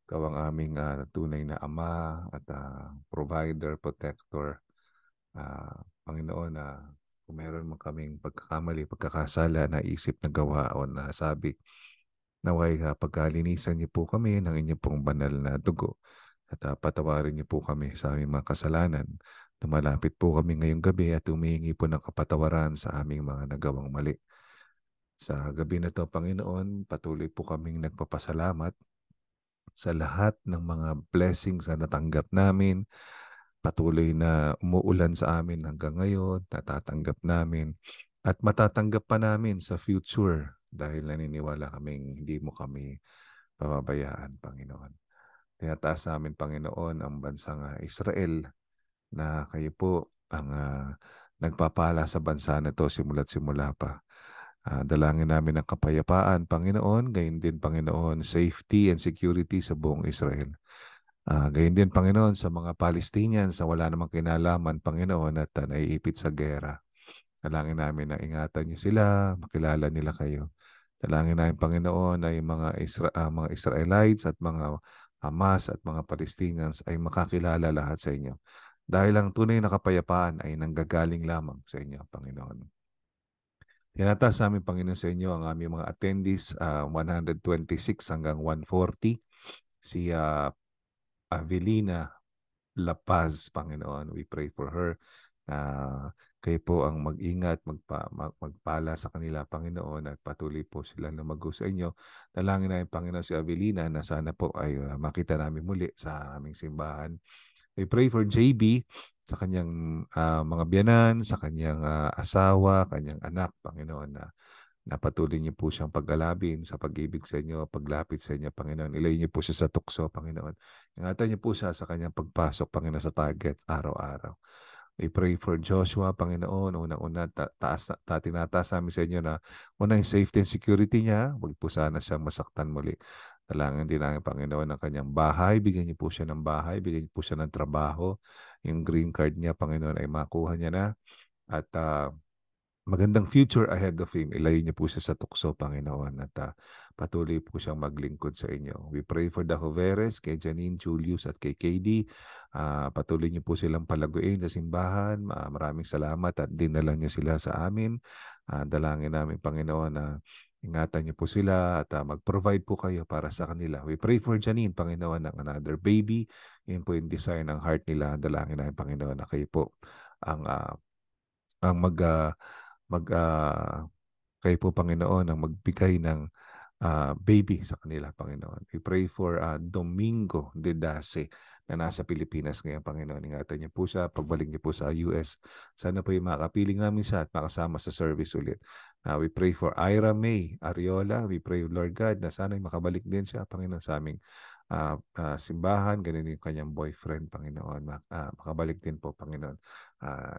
Ikaw ang aming uh, tunay na ama at uh, provider, protector. Uh, Panginoon, uh, kung meron mo kaming pagkakamali, pagkakasala, naisip na gawa o nasabi, uh, Naway nga ah, pagkalinisan niyo po kami ng inyong pong banal na dugo at uh, patawarin niyo po kami sa aming mga kasalanan. Lumalapit po kami ngayong gabi at humihingi po ng kapatawaran sa aming mga nagawang mali. Sa gabi na to, Panginoon, patuloy po kaming nagpapasalamat sa lahat ng mga blessings na natanggap namin. Patuloy na umuulan sa amin hanggang ngayon, natatanggap namin at matatanggap pa namin sa future dahil naniniwala kaming hindi mo kami pababayaan, Panginoon. Tinataas namin, Panginoon, ang bansang uh, Israel na kayo po ang uh, nagpapala sa bansa na ito simula't simula pa. Uh, dalangin namin ang kapayapaan, Panginoon. Gayun din, Panginoon, safety and security sa buong Israel. Uh, gayon din, Panginoon, sa mga Palestinians sa wala namang kinalaman, Panginoon, at uh, naiipit sa gera. Dalangin namin na ingatan niyo sila, makilala nila kayo. Dalangin namin Panginoon na yung mga, Isra- uh, mga Israelites at mga Hamas at mga Palestinians ay makakilala lahat sa inyo. Dahil ang tunay na kapayapaan ay nanggagaling lamang sa inyo, Panginoon. Tinataas namin, Panginoon, sa inyo ang aming mga attendees, uh, ah, 126 hanggang 140. Si uh, Avelina La Paz, Panginoon, we pray for her. Uh, kayo po ang mag-ingat, magpa, mag, magpala sa kanila, Panginoon, at patuloy po sila na mag sa inyo. Dalangin namin, Panginoon, si Avelina na sana po ay uh, makita namin muli sa aming simbahan. We pray for JB sa kanyang uh, mga biyanan, sa kanyang uh, asawa, kanyang anak, Panginoon, na uh, Napatuloy niyo po siyang pag-alabin sa pag-ibig sa inyo, paglapit sa inyo, Panginoon. Ilay niyo po siya sa tukso, Panginoon. Ingatan niyo po siya sa kanyang pagpasok, Panginoon, sa target araw-araw. We pray for Joshua, Panginoon. Unang-una, ta- taas, ta- tinataas namin sa inyo na una yung safety and security niya. Huwag po sana siyang masaktan muli. Dalangin din namin, Panginoon, ang kanyang bahay. Bigyan niyo po siya ng bahay. Bigyan niyo po siya ng trabaho. Yung green card niya, Panginoon, ay makuha niya na. At uh, magandang future ahead of him. Ilayo niyo po siya sa tukso, Panginoon, at uh, patuloy po siyang maglingkod sa inyo. We pray for the Hoveres, kay Janine, Julius, at kay KD. Uh, ah, patuloy niyo po silang palaguin sa simbahan. Uh, maraming salamat at dinala niyo sila sa amin. Uh, dalangin namin, Panginoon, na uh, ingatan niyo po sila at uh, mag-provide po kayo para sa kanila. We pray for Janine, Panginoon, ng another baby. Yan po yung desire ng heart nila. Dalangin namin, Panginoon, na kayo po ang uh, ang mag uh, mag uh, kayo po Panginoon ang magbigay ng uh, baby sa kanila Panginoon. We pray for uh, Domingo de Dase na nasa Pilipinas ngayon Panginoon. Ingatan niyo po siya pagbalik niyo po sa US. Sana po yung makapiling namin siya at makasama sa service ulit. Uh, we pray for Ira May Ariola. We pray Lord God na sana makabalik din siya Panginoon sa aming uh, uh, simbahan, ganun yung kanyang boyfriend, Panginoon. Uh, makabalik din po, Panginoon. Uh,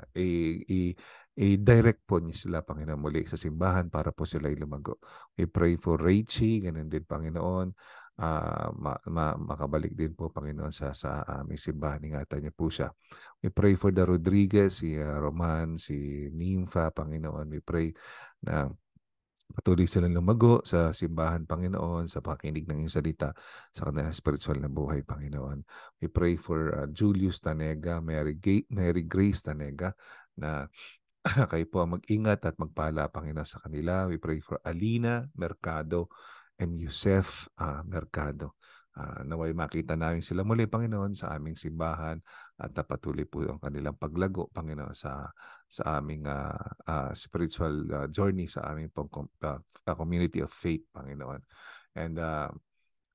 I-direct po niya sila, Panginoon, muli sa simbahan para po sila lumago. We pray for Rachie, ganun din, Panginoon. Uh, ma- ma- makabalik din po, Panginoon, sa, sa aming um, simbahan. Ingatan niya po siya. We pray for the Rodriguez, si uh, Roman, si Nympha, Panginoon. We pray na Patuloy silang lumago sa simbahan, Panginoon, sa pakinig ng iyong salita, sa kanilang spiritual na buhay, Panginoon. We pray for uh, Julius Tanega, Mary, Ga- Mary Grace Tanega, na <clears throat> kayo po ang mag-ingat at magpala, Panginoon, sa kanila. We pray for Alina Mercado and Yusef uh, Mercado. Uh, naway makita namin sila muli, Panginoon, sa aming simbahan, at napatuloy po ang kanilang paglago, Panginoon, sa, sa aming uh, uh, spiritual uh, journey, sa aming pong, uh, community of faith, Panginoon. And uh,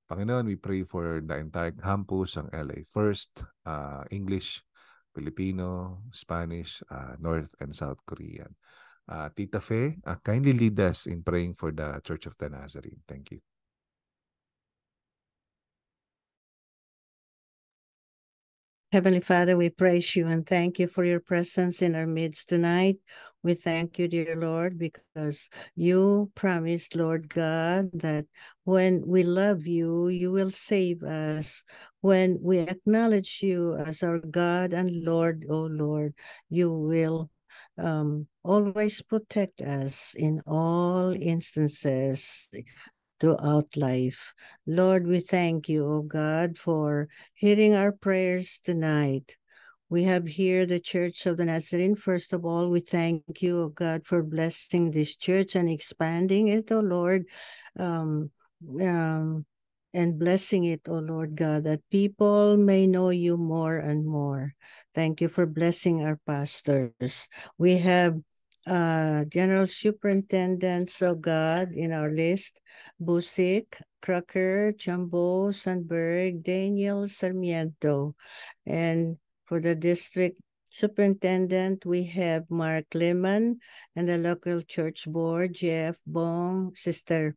Panginoon, we pray for the entire campus, ang LA First, uh, English, Filipino, Spanish, uh, North and South Korean. Uh, Tita Fe, uh, kindly lead us in praying for the Church of the Nazarene. Thank you. Heavenly Father, we praise you and thank you for your presence in our midst tonight. We thank you, dear Lord, because you promised, Lord God, that when we love you, you will save us. When we acknowledge you as our God and Lord, O oh Lord, you will um, always protect us in all instances throughout life. Lord, we thank you, O God, for hearing our prayers tonight. We have here the Church of the Nazarene. First of all, we thank you, O God, for blessing this church and expanding it, O Lord. Um, um, and blessing it, O Lord God, that people may know you more and more. Thank you for blessing our pastors. We have uh, General Superintendents of God in our list, Busick, Crocker, Chambo, Sandberg, Daniel Sarmiento. And for the district superintendent, we have Mark Lehman and the local church board, Jeff Bong, Sister,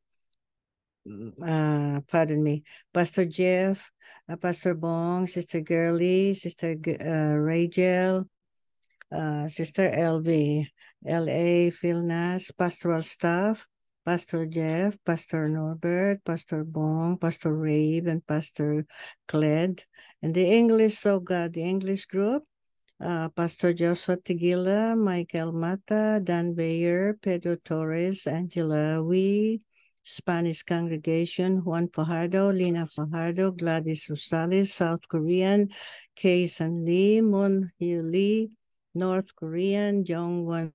uh, pardon me, Pastor Jeff, uh, Pastor Bong, Sister Gurley, Sister uh, Rachel, uh, Sister LB. L.A. Filnas, pastoral staff, Pastor Jeff, Pastor Norbert, Pastor Bong, Pastor Rave, and Pastor Cled. And the English, so oh God, the English group, uh, Pastor Joshua Tigila, Michael Mata, Dan Bayer, Pedro Torres, Angela Wee, Spanish congregation, Juan Fajardo, Lina Fajardo, Gladys Rosales, South Korean, Kay San Lee, Moon Hyo Lee, North Korean, Jong Won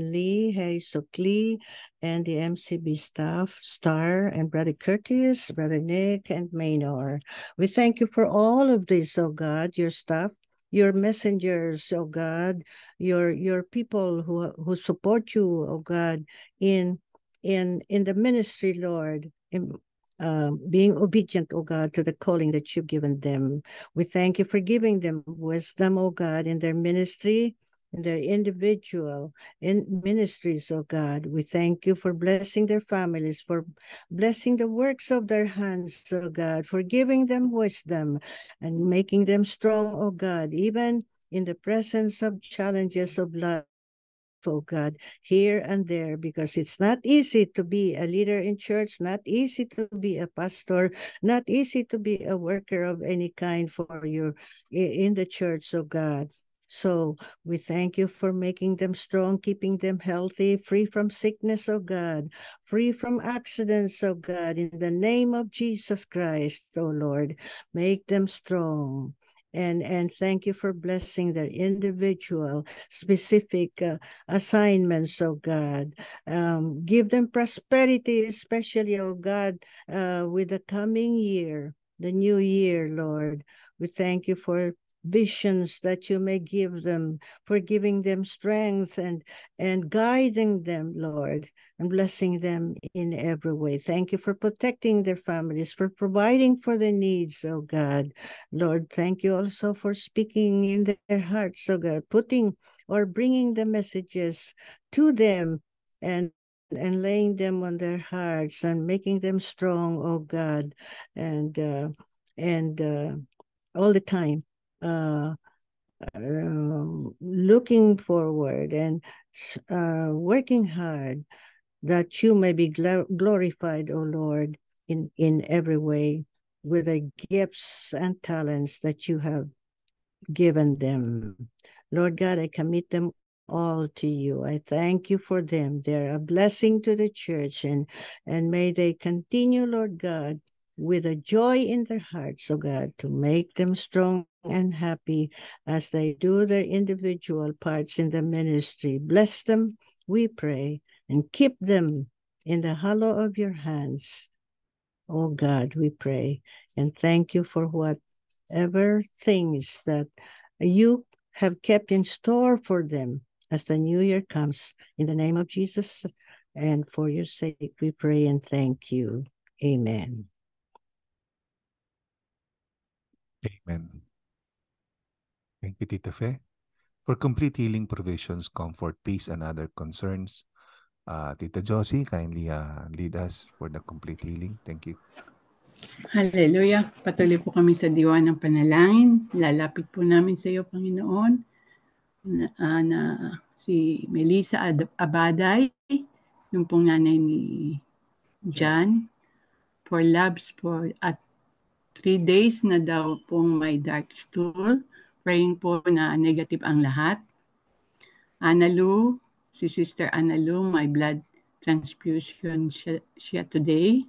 Lee, Hey Suk Lee, and the MCB staff, Star, and Brother Curtis, Brother Nick, and Maynor. We thank you for all of this, oh God, your staff, your messengers, oh God, your your people who who support you, oh God, in in in the ministry, Lord. In, um, being obedient, O oh God, to the calling that you've given them. We thank you for giving them wisdom, O oh God, in their ministry and their individual in ministries, O oh God. We thank you for blessing their families, for blessing the works of their hands, O oh God, for giving them wisdom and making them strong, O oh God, even in the presence of challenges of life. Oh God, here and there, because it's not easy to be a leader in church, not easy to be a pastor, not easy to be a worker of any kind for you in the church, oh God. So we thank you for making them strong, keeping them healthy, free from sickness, oh God, free from accidents, oh God, in the name of Jesus Christ, oh Lord. Make them strong and and thank you for blessing their individual specific uh, assignments oh god um, give them prosperity especially oh god uh, with the coming year the new year lord we thank you for visions that you may give them, for giving them strength and, and guiding them, Lord, and blessing them in every way. Thank you for protecting their families, for providing for their needs, oh God. Lord, thank you also for speaking in their hearts, oh God, putting or bringing the messages to them and and laying them on their hearts and making them strong, oh God, and uh, and uh, all the time uh, looking forward and uh, working hard that you may be gl glorified, O Lord, in, in every way with the gifts and talents that you have given them. Lord God, I commit them all to you. I thank you for them. They're a blessing to the church and, and may they continue, Lord God, with a joy in their hearts, O God, to make them strong and happy as they do their individual parts in the ministry. Bless them, we pray, and keep them in the hollow of your hands. O oh God, we pray, and thank you for whatever things that you have kept in store for them as the new year comes. In the name of Jesus and for your sake, we pray and thank you. Amen. Amen. Thank you, Tita Fe. For complete healing provisions, comfort, peace, and other concerns, uh, Tita Josie, kindly uh, lead us for the complete healing. Thank you. Hallelujah. Patuloy po kami sa diwa ng panalangin. Lalapit po namin sa iyo, Panginoon, na, uh, na si Melissa Ad- Abaday, yung pong nanay ni John, for loves for, at Three days na daw pong may dark stool. Praying po na negative ang lahat. Analu, si Sister Analu, may blood transfusion siya, siya today.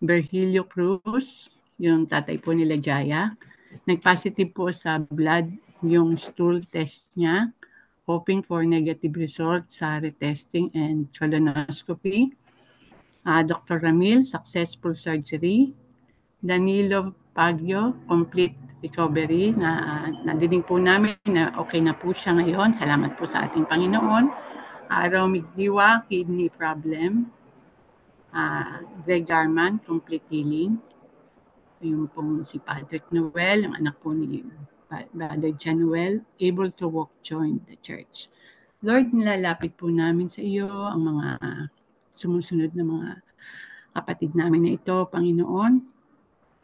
Berhilio Cruz, yung tatay po nila Jaya. Nag-positive po sa blood yung stool test niya, hoping for negative result sa retesting and colonoscopy. Uh, ah, Dr. Ramil, successful surgery. Danilo Pagyo, complete recovery na uh, nadinig po namin na okay na po siya ngayon. Salamat po sa ating Panginoon. Araw ah, Migdiwa, kidney problem. Uh, Greg Garman, complete healing. Yung po si Patrick Noel, yung anak po ni Brother Januel, able to walk, join the church. Lord, nilalapit po namin sa iyo ang mga sumusunod na mga kapatid namin na ito, Panginoon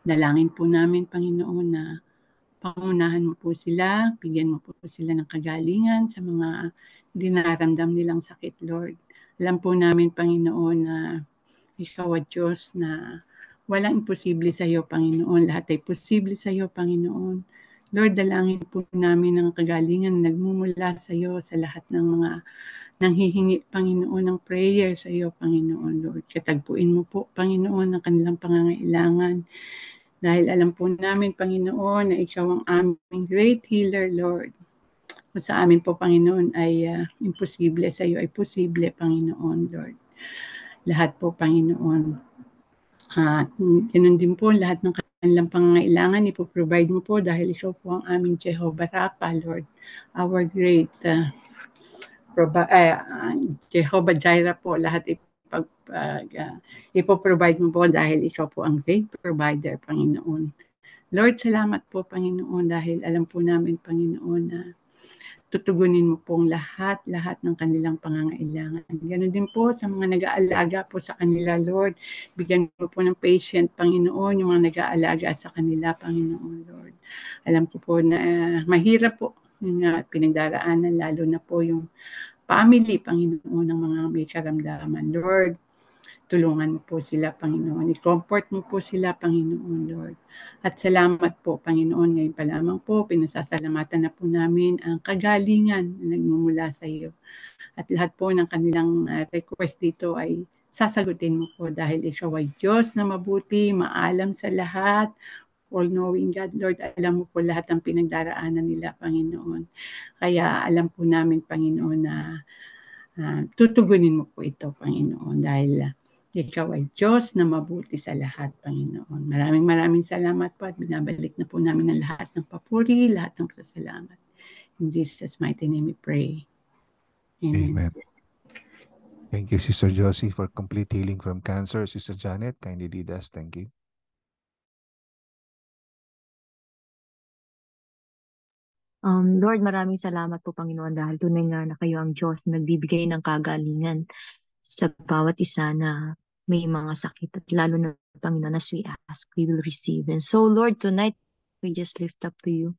Dalangin po namin, Panginoon, na pangunahan mo po sila, bigyan mo po sila ng kagalingan sa mga dinaramdam nilang sakit, Lord. Alam po namin, Panginoon, na ikaw at Diyos na walang imposible sa iyo, Panginoon. Lahat ay posible sa iyo, Panginoon. Lord, dalangin po namin ang kagalingan na nagmumula sa iyo sa lahat ng mga nanghihingi, Panginoon, ng prayer sa iyo, Panginoon, Lord. Katagpuin mo po, Panginoon, ang kanilang pangangailangan. Dahil alam po namin, Panginoon, na Ikaw ang aming great healer, Lord. Kung sa amin po, Panginoon, ay uh, imposible. Sa iyo ay posible, Panginoon, Lord. Lahat po, Panginoon. At uh, din po, lahat ng kanilang pangangailangan, ipoprovide mo po dahil ikaw po ang aming Jehovah Rapha, Lord. Our great uh, proba, uh, Jehovah Jireh po, lahat pag, pag uh, ipoprovide mo po dahil ikaw po ang great provider, Panginoon. Lord, salamat po, Panginoon, dahil alam po namin, Panginoon, na tutugunin mo pong lahat-lahat ng kanilang pangangailangan. Ganon din po sa mga nag-aalaga po sa kanila, Lord. Bigyan mo po ng patient, Panginoon, yung mga nag-aalaga sa kanila, Panginoon, Lord. Alam ko po na uh, mahirap po yung uh, pinagdaraanan, lalo na po yung family, Panginoon, ng mga may karamdaman. Lord, tulungan mo po sila, Panginoon. I-comfort mo po sila, Panginoon, Lord. At salamat po, Panginoon. Ngayon pa lamang po, pinasasalamatan na po namin ang kagalingan na nagmumula sa iyo. At lahat po ng kanilang uh, request dito ay sasagutin mo po dahil ikaw ay Diyos na mabuti, maalam sa lahat, all-knowing God. Lord, alam mo po lahat ng pinagdaraanan nila, Panginoon. Kaya alam po namin, Panginoon, na uh, tutugunin mo po ito, Panginoon, dahil uh, ikaw ay Diyos na mabuti sa lahat, Panginoon. Maraming maraming salamat po at binabalik na po namin ang lahat ng papuri, lahat ng pasasalamat. In Jesus' mighty name we pray. Amen. Amen. Thank you, Sister Josie, for complete healing from cancer. Sister Janet, kindly lead us. Thank you. Um, Lord, maraming salamat po Panginoon dahil tunay nga na kayo ang Diyos nagbibigay ng kagalingan sa bawat isa na may mga sakit at lalo na Panginoon as we ask, we will receive. And so Lord, tonight we just lift up to you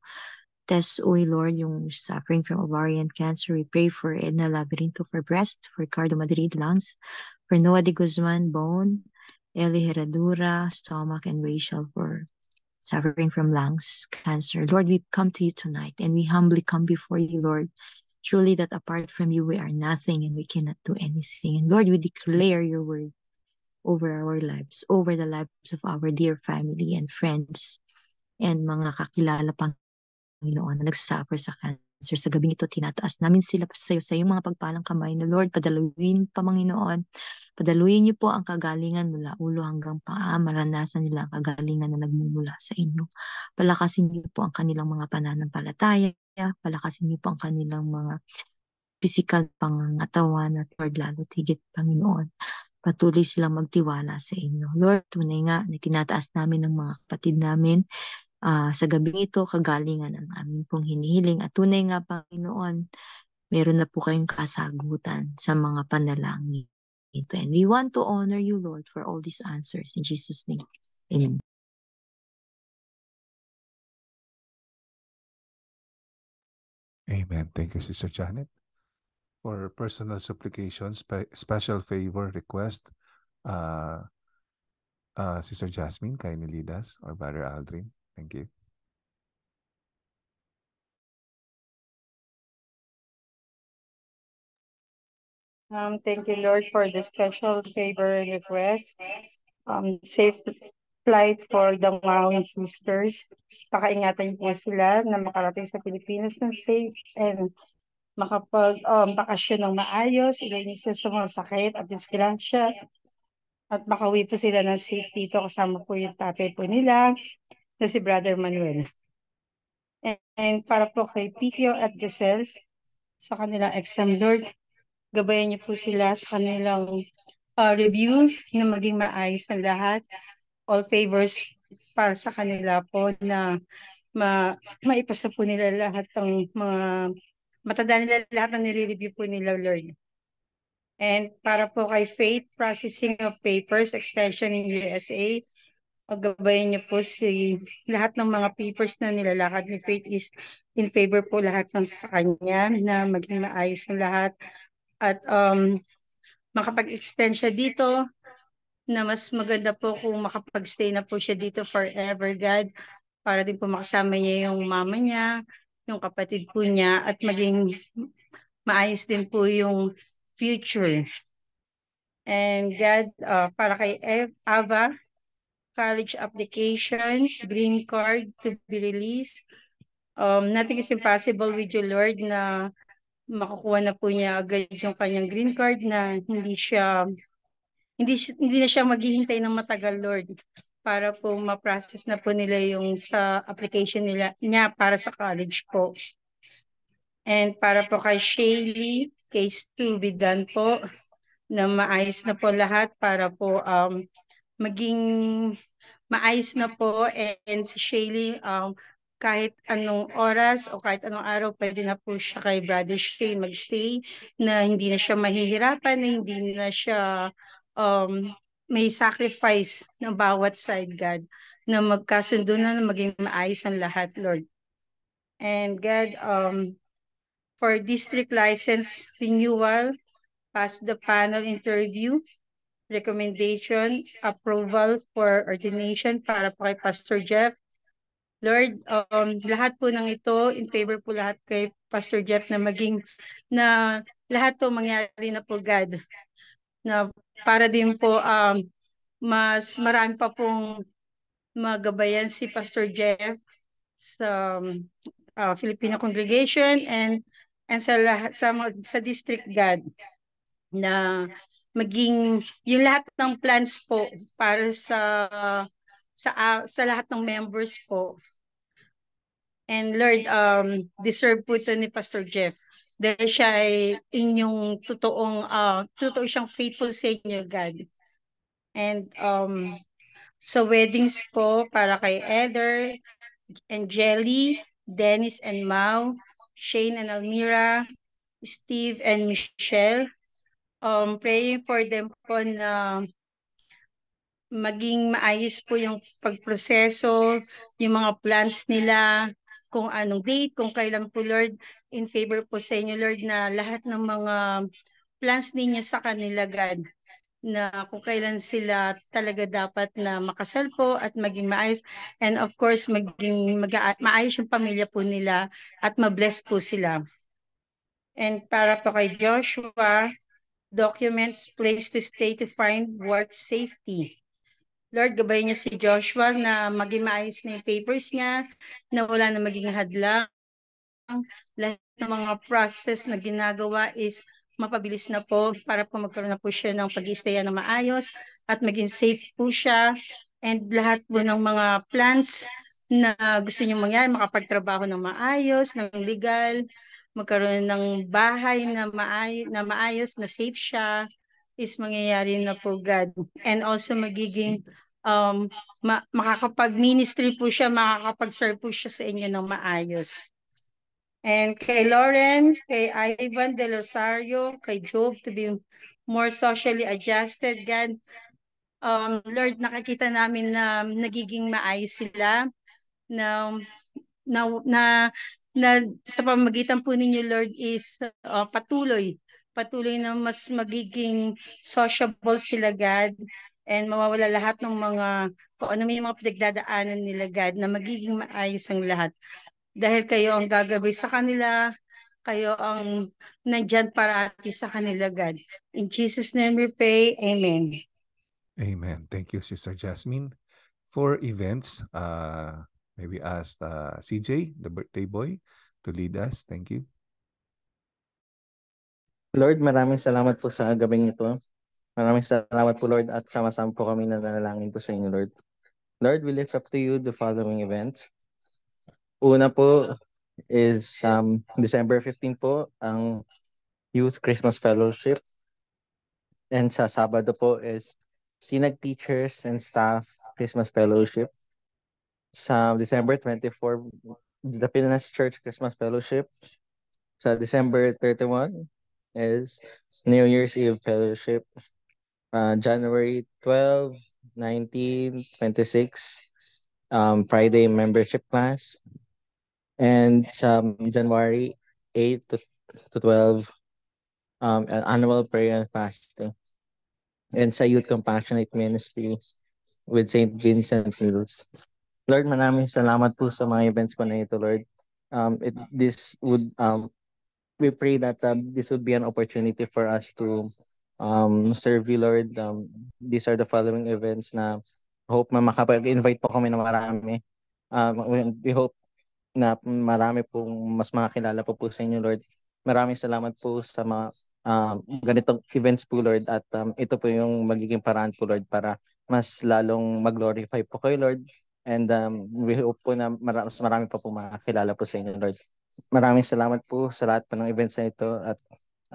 Tess, O Lord, yung suffering from ovarian cancer. We pray for Edna Labyrinto for breast, for Ricardo Madrid lungs, for Noah de Guzman bone, Eli Heradura stomach, and Rachel for suffering from lungs cancer. Lord, we come to you tonight and we humbly come before you, Lord. Truly, that apart from you, we are nothing and we cannot do anything. And Lord, we declare your word over our lives, over the lives of our dear family and friends and mga kakilala, pang Panginoon, na nagsuffer sa cancer. Sir, sa gabing ito, tinataas namin sila sa iyo sa iyong mga pagpalang kamay na Lord, padaluin pa, Panginoon. Padaluin niyo po ang kagalingan mula ulo hanggang paa, maranasan nila ang kagalingan na nagmumula sa inyo. Palakasin niyo po ang kanilang mga pananampalataya, palakasin niyo po ang kanilang mga physical pangangatawan at Lord, lalo tigit, Panginoon patuloy silang magtiwala sa inyo. Lord, tunay nga na tinataas namin ang mga kapatid namin uh, sa gabing ito kagalingan ang aming pong hinihiling at tunay nga Panginoon meron na po kayong kasagutan sa mga panalangin ito and we want to honor you Lord for all these answers in Jesus name Amen Amen. Thank you, Sister Janet. For personal supplications, spe- special favor request, uh, uh, Sister Jasmine, kindly lead or Brother Aldrin. Thank you. Um, thank you, Lord, for the special favor request. Um, safe flight for the Mawin sisters. Pakaingatan po sila na makarating sa Pilipinas ng safe and makapag um, bakasyon ng maayos, ilay niyo sila sa mga sakit at diskriminasya. At makauwi po sila ng safe dito kasama po yung tatay po nila, na si Brother Manuel. And, and para po kay Picchio at Giselle sa kanilang exam, Lord, gabayan niyo po sila sa kanilang uh, review na maging maayos ang lahat. All favors para sa kanila po na ma maipasa po nila lahat ng mga matanda nila lahat ng nire-review po nila, Lord. And para po kay Faith, processing of papers, extension in USA, Paggabayan niyo po si lahat ng mga papers na nilalakad ni Faith is in favor po lahat ng sa kanya na maging maayos ng lahat at um, makapag-extend siya dito na mas maganda po kung makapag-stay na po siya dito forever, God, para din po makasama niya yung mama niya, yung kapatid po niya, at maging maayos din po yung future. And God, uh, para kay Ava, college application, green card to be released. Um, nothing is impossible with you, Lord, na makukuha na po niya agad yung kanyang green card na hindi siya hindi hindi na siya maghihintay ng matagal, Lord, para po ma-process na po nila yung sa application nila niya para sa college po. And para po kay Shaylee, case 2 be done po na maayos na po lahat para po um, maging maayos na po and, si Shaylee um, kahit anong oras o kahit anong araw pwede na po siya kay Brother Shane magstay na hindi na siya mahihirapan na hindi na siya um, may sacrifice ng bawat side God na magkasundo na, na maging maayos ang lahat Lord. And God um, for district license renewal pass the panel interview recommendation, approval for ordination para po kay Pastor Jeff. Lord, um, lahat po ng ito, in favor po lahat kay Pastor Jeff na maging, na lahat to mangyari na po God. Na para din po um, mas marami pa pong magabayan si Pastor Jeff sa uh, Filipino congregation and and sa sa, sa district God na maging yung lahat ng plans po para sa sa ah, sa lahat ng members po. And Lord, um, deserve po ito ni Pastor Jeff. Dahil siya ay inyong totoong, uh, totoo siyang faithful sa inyo, God. And um, sa so weddings po para kay Eder, Angeli, Dennis and Mau, Shane and Almira, Steve and Michelle, um, praying for them po na maging maayos po yung pagproseso, yung mga plans nila, kung anong date, kung kailan po Lord, in favor po sa inyo Lord na lahat ng mga plans ninyo sa kanila God na kung kailan sila talaga dapat na makasal po at maging maayos and of course maging mag maayos yung pamilya po nila at mabless po sila. And para po kay Joshua, documents, place to stay to find work safety. Lord, gabay niya si Joshua na maging maayos na yung papers niya, na wala na maging hadlang. Lahat ng mga process na ginagawa is mapabilis na po para po magkaroon na po siya ng pag-istayan na maayos at maging safe po siya. And lahat po ng mga plans na gusto niyo mangyari, makapagtrabaho ng maayos, ng legal, magkaroon ng bahay na, maay- na maayos, na safe siya, is mangyayari na po God. And also magiging um, ma- makakapag-ministry po siya, makakapag-serve po siya sa inyo ng maayos. And kay Lauren, kay Ivan Del Rosario, kay Job to be more socially adjusted, God. Um, Lord, nakikita namin na nagiging maayos sila, na, na, na na sa pamagitan po ninyo Lord is uh, patuloy patuloy na mas magiging sociable sila God and mawawala lahat ng mga kung ano may mga pinagdadaanan nila God na magiging maayos ang lahat dahil kayo ang gagabay sa kanila kayo ang nandyan para sa kanila God in Jesus name we pray Amen Amen thank you Sister Jasmine for events uh maybe ask uh, CJ, the birthday boy, to lead us. Thank you. Lord, maraming salamat po sa gabing ito. Maraming salamat po, Lord, at sama-sama po kami na nanalangin po sa inyo, Lord. Lord, we lift up to you the following events. Una po is um, December 15 po, ang Youth Christmas Fellowship. And sa Sabado po is Sinag Teachers and Staff Christmas Fellowship. sa December 24, the Pilipinas Church Christmas Fellowship. Sa December 31 is New Year's Eve Fellowship. Uh, January 12, 19, 26, um, Friday membership class. And um, January 8 to, to 12, um, an annual prayer and fasting. And sa Youth Compassionate Ministry with St. Vincent Mills. Lord, maraming salamat po sa mga events po na ito, Lord. Um, it, this would, um, we pray that um, this would be an opportunity for us to um, serve you, Lord. Um, these are the following events na hope na makapag-invite po kami na marami. Um, we hope na marami pong mas makakilala po po sa inyo, Lord. Maraming salamat po sa mga um, ganitong events po, Lord. At um, ito po yung magiging paraan po, Lord, para mas lalong mag-glorify po kayo, Lord. And um, we hope po na marami, marami pa po makakilala po sa inyo, Lord. Maraming salamat po sa lahat po ng events na ito at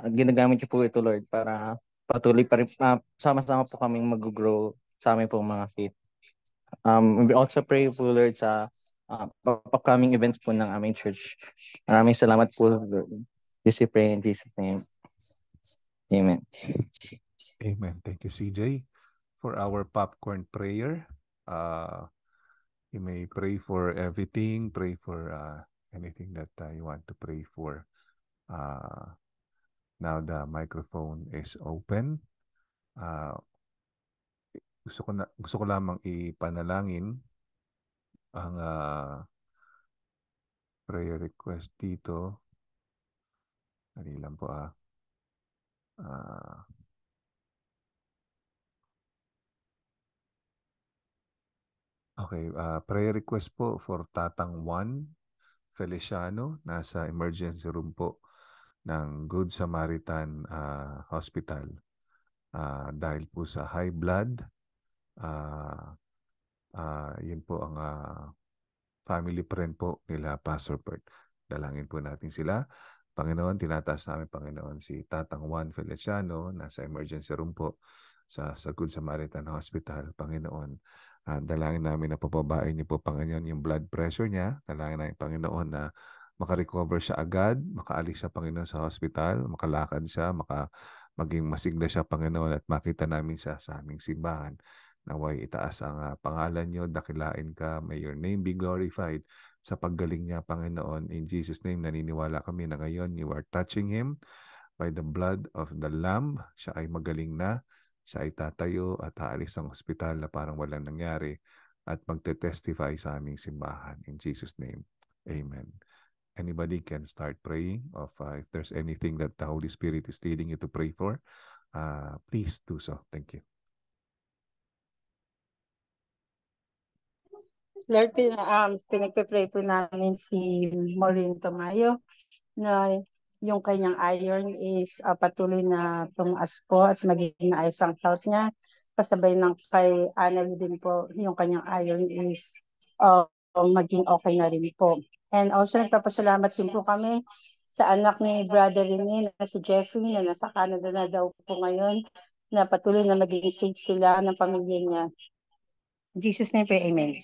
uh, ginagamit niyo po ito, Lord, para patuloy pa rin, uh, sama-sama po kaming mag-grow sa aming pong mga faith. Um, we also pray po, Lord, sa uh, upcoming events po ng aming church. Maraming salamat po, Lord. This we pray in Jesus' name. Amen. Amen. Thank you, CJ, for our popcorn prayer. Uh, you may pray for everything, pray for uh, anything that uh, you want to pray for. Uh, now the microphone is open. Uh, gusto ko na gusto ko lamang ipanalangin ang uh, prayer request dito. Dali lang po ah. Uh, Okay, uh, ah, prayer request po for Tatang Juan Feliciano. Nasa emergency room po ng Good Samaritan uh, Hospital. Uh, dahil po sa high blood, uh, uh, yun po ang uh, family friend po nila Pastor Bert. Dalangin po natin sila. Panginoon, tinataas namin Panginoon si Tatang Juan Feliciano, nasa emergency room po sa, sa Good Samaritan Hospital. Panginoon, Uh, dalangin namin na pababain niyo po, Panginoon, yung blood pressure niya. Dalangin namin, Panginoon, na makarecover siya agad, makaalis siya, Panginoon, sa hospital, makalakad siya, maka, maging masigla siya, Panginoon, at makita namin siya sa aming simbahan. Naway itaas ang uh, pangalan niyo, dakilain ka, may your name be glorified sa paggaling niya, Panginoon. In Jesus' name, naniniwala kami na ngayon you are touching him by the blood of the Lamb. Siya ay magaling na siya ay tatayo at aalis ng ospital na parang walang nangyari at magte-testify sa aming simbahan. In Jesus' name, Amen. Anybody can start praying of uh, if there's anything that the Holy Spirit is leading you to pray for, uh, please do so. Thank you. Lord, pina, um, pinagpe-pray po namin si Maureen Tamayo na yung kanyang iron is uh, patuloy na tumaas po at maging naayos ang health niya. Kasabay ng kay Annel din po, yung kanyang iron is uh, maging okay na rin po. And also nagpapasalamat din po kami sa anak ni brother ni na si Jeffrey na nasa Canada na daw po ngayon na patuloy na maging safe sila ng pamilya niya. Jesus name, Amen.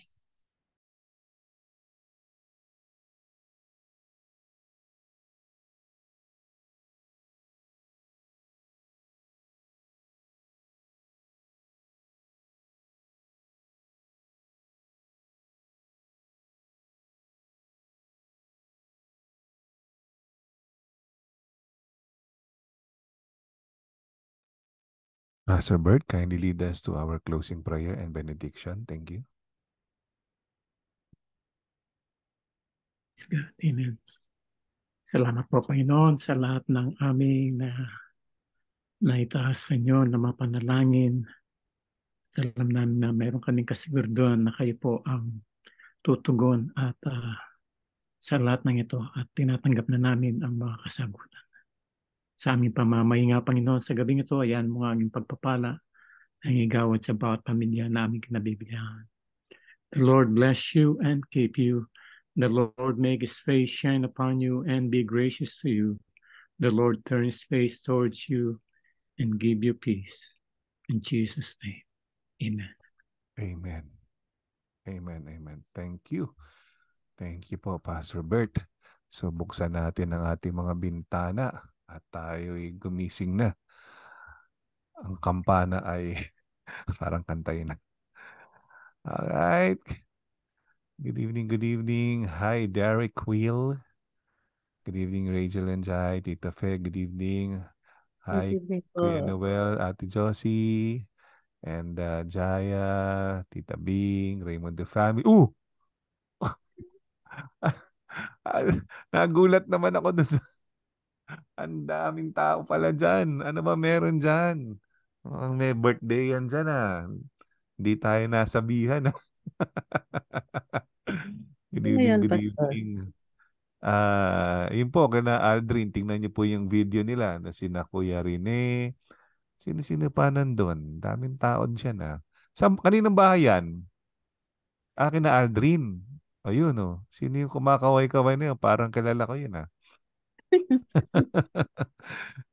Pastor Bert, kindly lead us to our closing prayer and benediction. Thank you. God, amen. Salamat po, Panginoon, sa lahat ng aming na naitaas sa inyo na mapanalangin. Alam namin na mayroon kaming kasiguraduhan na kayo po ang tutugon at uh, sa lahat ng ito at tinatanggap na namin ang mga kasagutan sa aming pamamahinga, Panginoon, sa gabing ito, ayan mo nga aming pagpapala ang igawat sa bawat pamilya na aming kinabibigahan. The Lord bless you and keep you. The Lord make His face shine upon you and be gracious to you. The Lord turn His face towards you and give you peace. In Jesus' name, Amen. Amen. Amen. Amen. Thank you. Thank you po, Pastor Bert. So buksan natin ang ating mga bintana at tayo'y gumising na. Ang kampana ay <laughs> parang kantay na. Alright. Good evening, good evening. Hi, Derek Wheel. Good evening, Rachel and Jai. Tita Fe, good evening. Hi, good evening, Noel, Ate Josie, and uh, Jaya, Tita Bing, Raymond the family. Ooh! <laughs> Nagulat naman ako doon sa ang daming tao pala dyan. Ano ba meron dyan? Ang may birthday yan dyan ah. Hindi tayo nasabihan ah. good evening, good evening. Ah, uh, yun po, kana Aldrin, tingnan niyo po yung video nila na sina Kuya Rene. Sino-sino pa nandun? Daming tao dyan ah. Sa, kaninang bahay yan? Akin ah, na Aldrin. Ayun oh. Sino yung kumakaway-kaway na yun? Parang kilala ko yun ah. <laughs>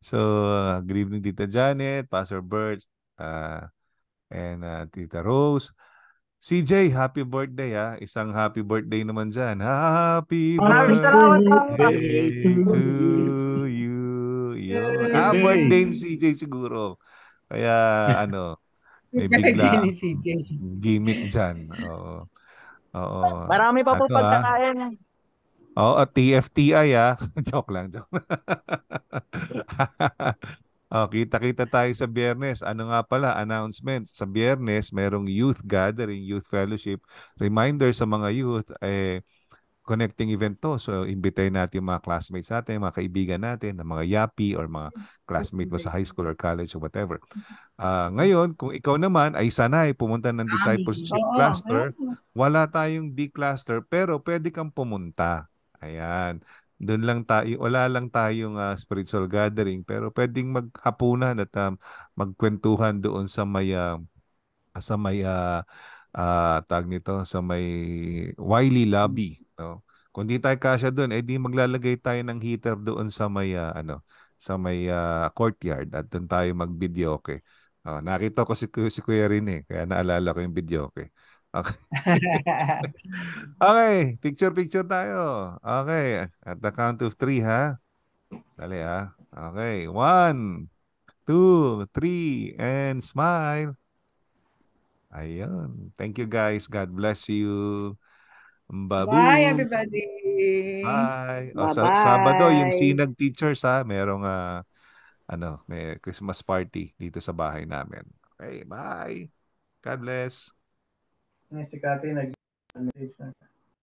so, uh, good evening Tita Janet, Pastor Birch, uh, and uh, Tita Rose. CJ, happy birthday ha. Ah. Isang happy birthday naman dyan. Happy Maraming birthday, birthday to you. Yun. Ah, birthday ni CJ siguro. Kaya ano, may bigla ni CJ. gimmick dyan. Oo. Oo. Marami pa po ah, pagkakain. Oh, at TFTI ah. <laughs> joke lang, joke. <laughs> oh, kita-kita tayo sa biyernes. Ano nga pala, announcement. Sa biyernes, merong youth gathering, youth fellowship. Reminder sa mga youth, eh, connecting event to. So, imbitahin natin yung mga classmates natin, mga kaibigan natin, mga yapi or mga classmate mo sa high school or college or whatever. Uh, ngayon, kung ikaw naman ay sanay pumunta ng discipleship cluster, wala tayong D-cluster pero pwede kang pumunta. Ayan. Doon lang tayo, wala lang tayong uh, spiritual gathering pero pwedeng maghapunan at um, magkwentuhan doon sa may uh, sa may uh, ah, uh, ah, tag nito sa may Wiley lobby, no? Kung di tayo kasya doon, eh di maglalagay tayo ng heater doon sa may uh, ano, sa may uh, courtyard at doon tayo mag-video okay. Oh, nakita ko si, si Kuya rin eh, kaya naalala ko yung video okay. Okay. <laughs> okay, picture picture tayo. Okay, at the count of three ha. Dali ha. Okay, one, two, three, and smile. Ayun. Thank you guys. God bless you. Babu. Bye everybody. Bye. sa Sabado yung Sinag Teachers ha, merong uh, ano, may Christmas party dito sa bahay namin. Okay, bye. God bless. नहीं सिखाते ना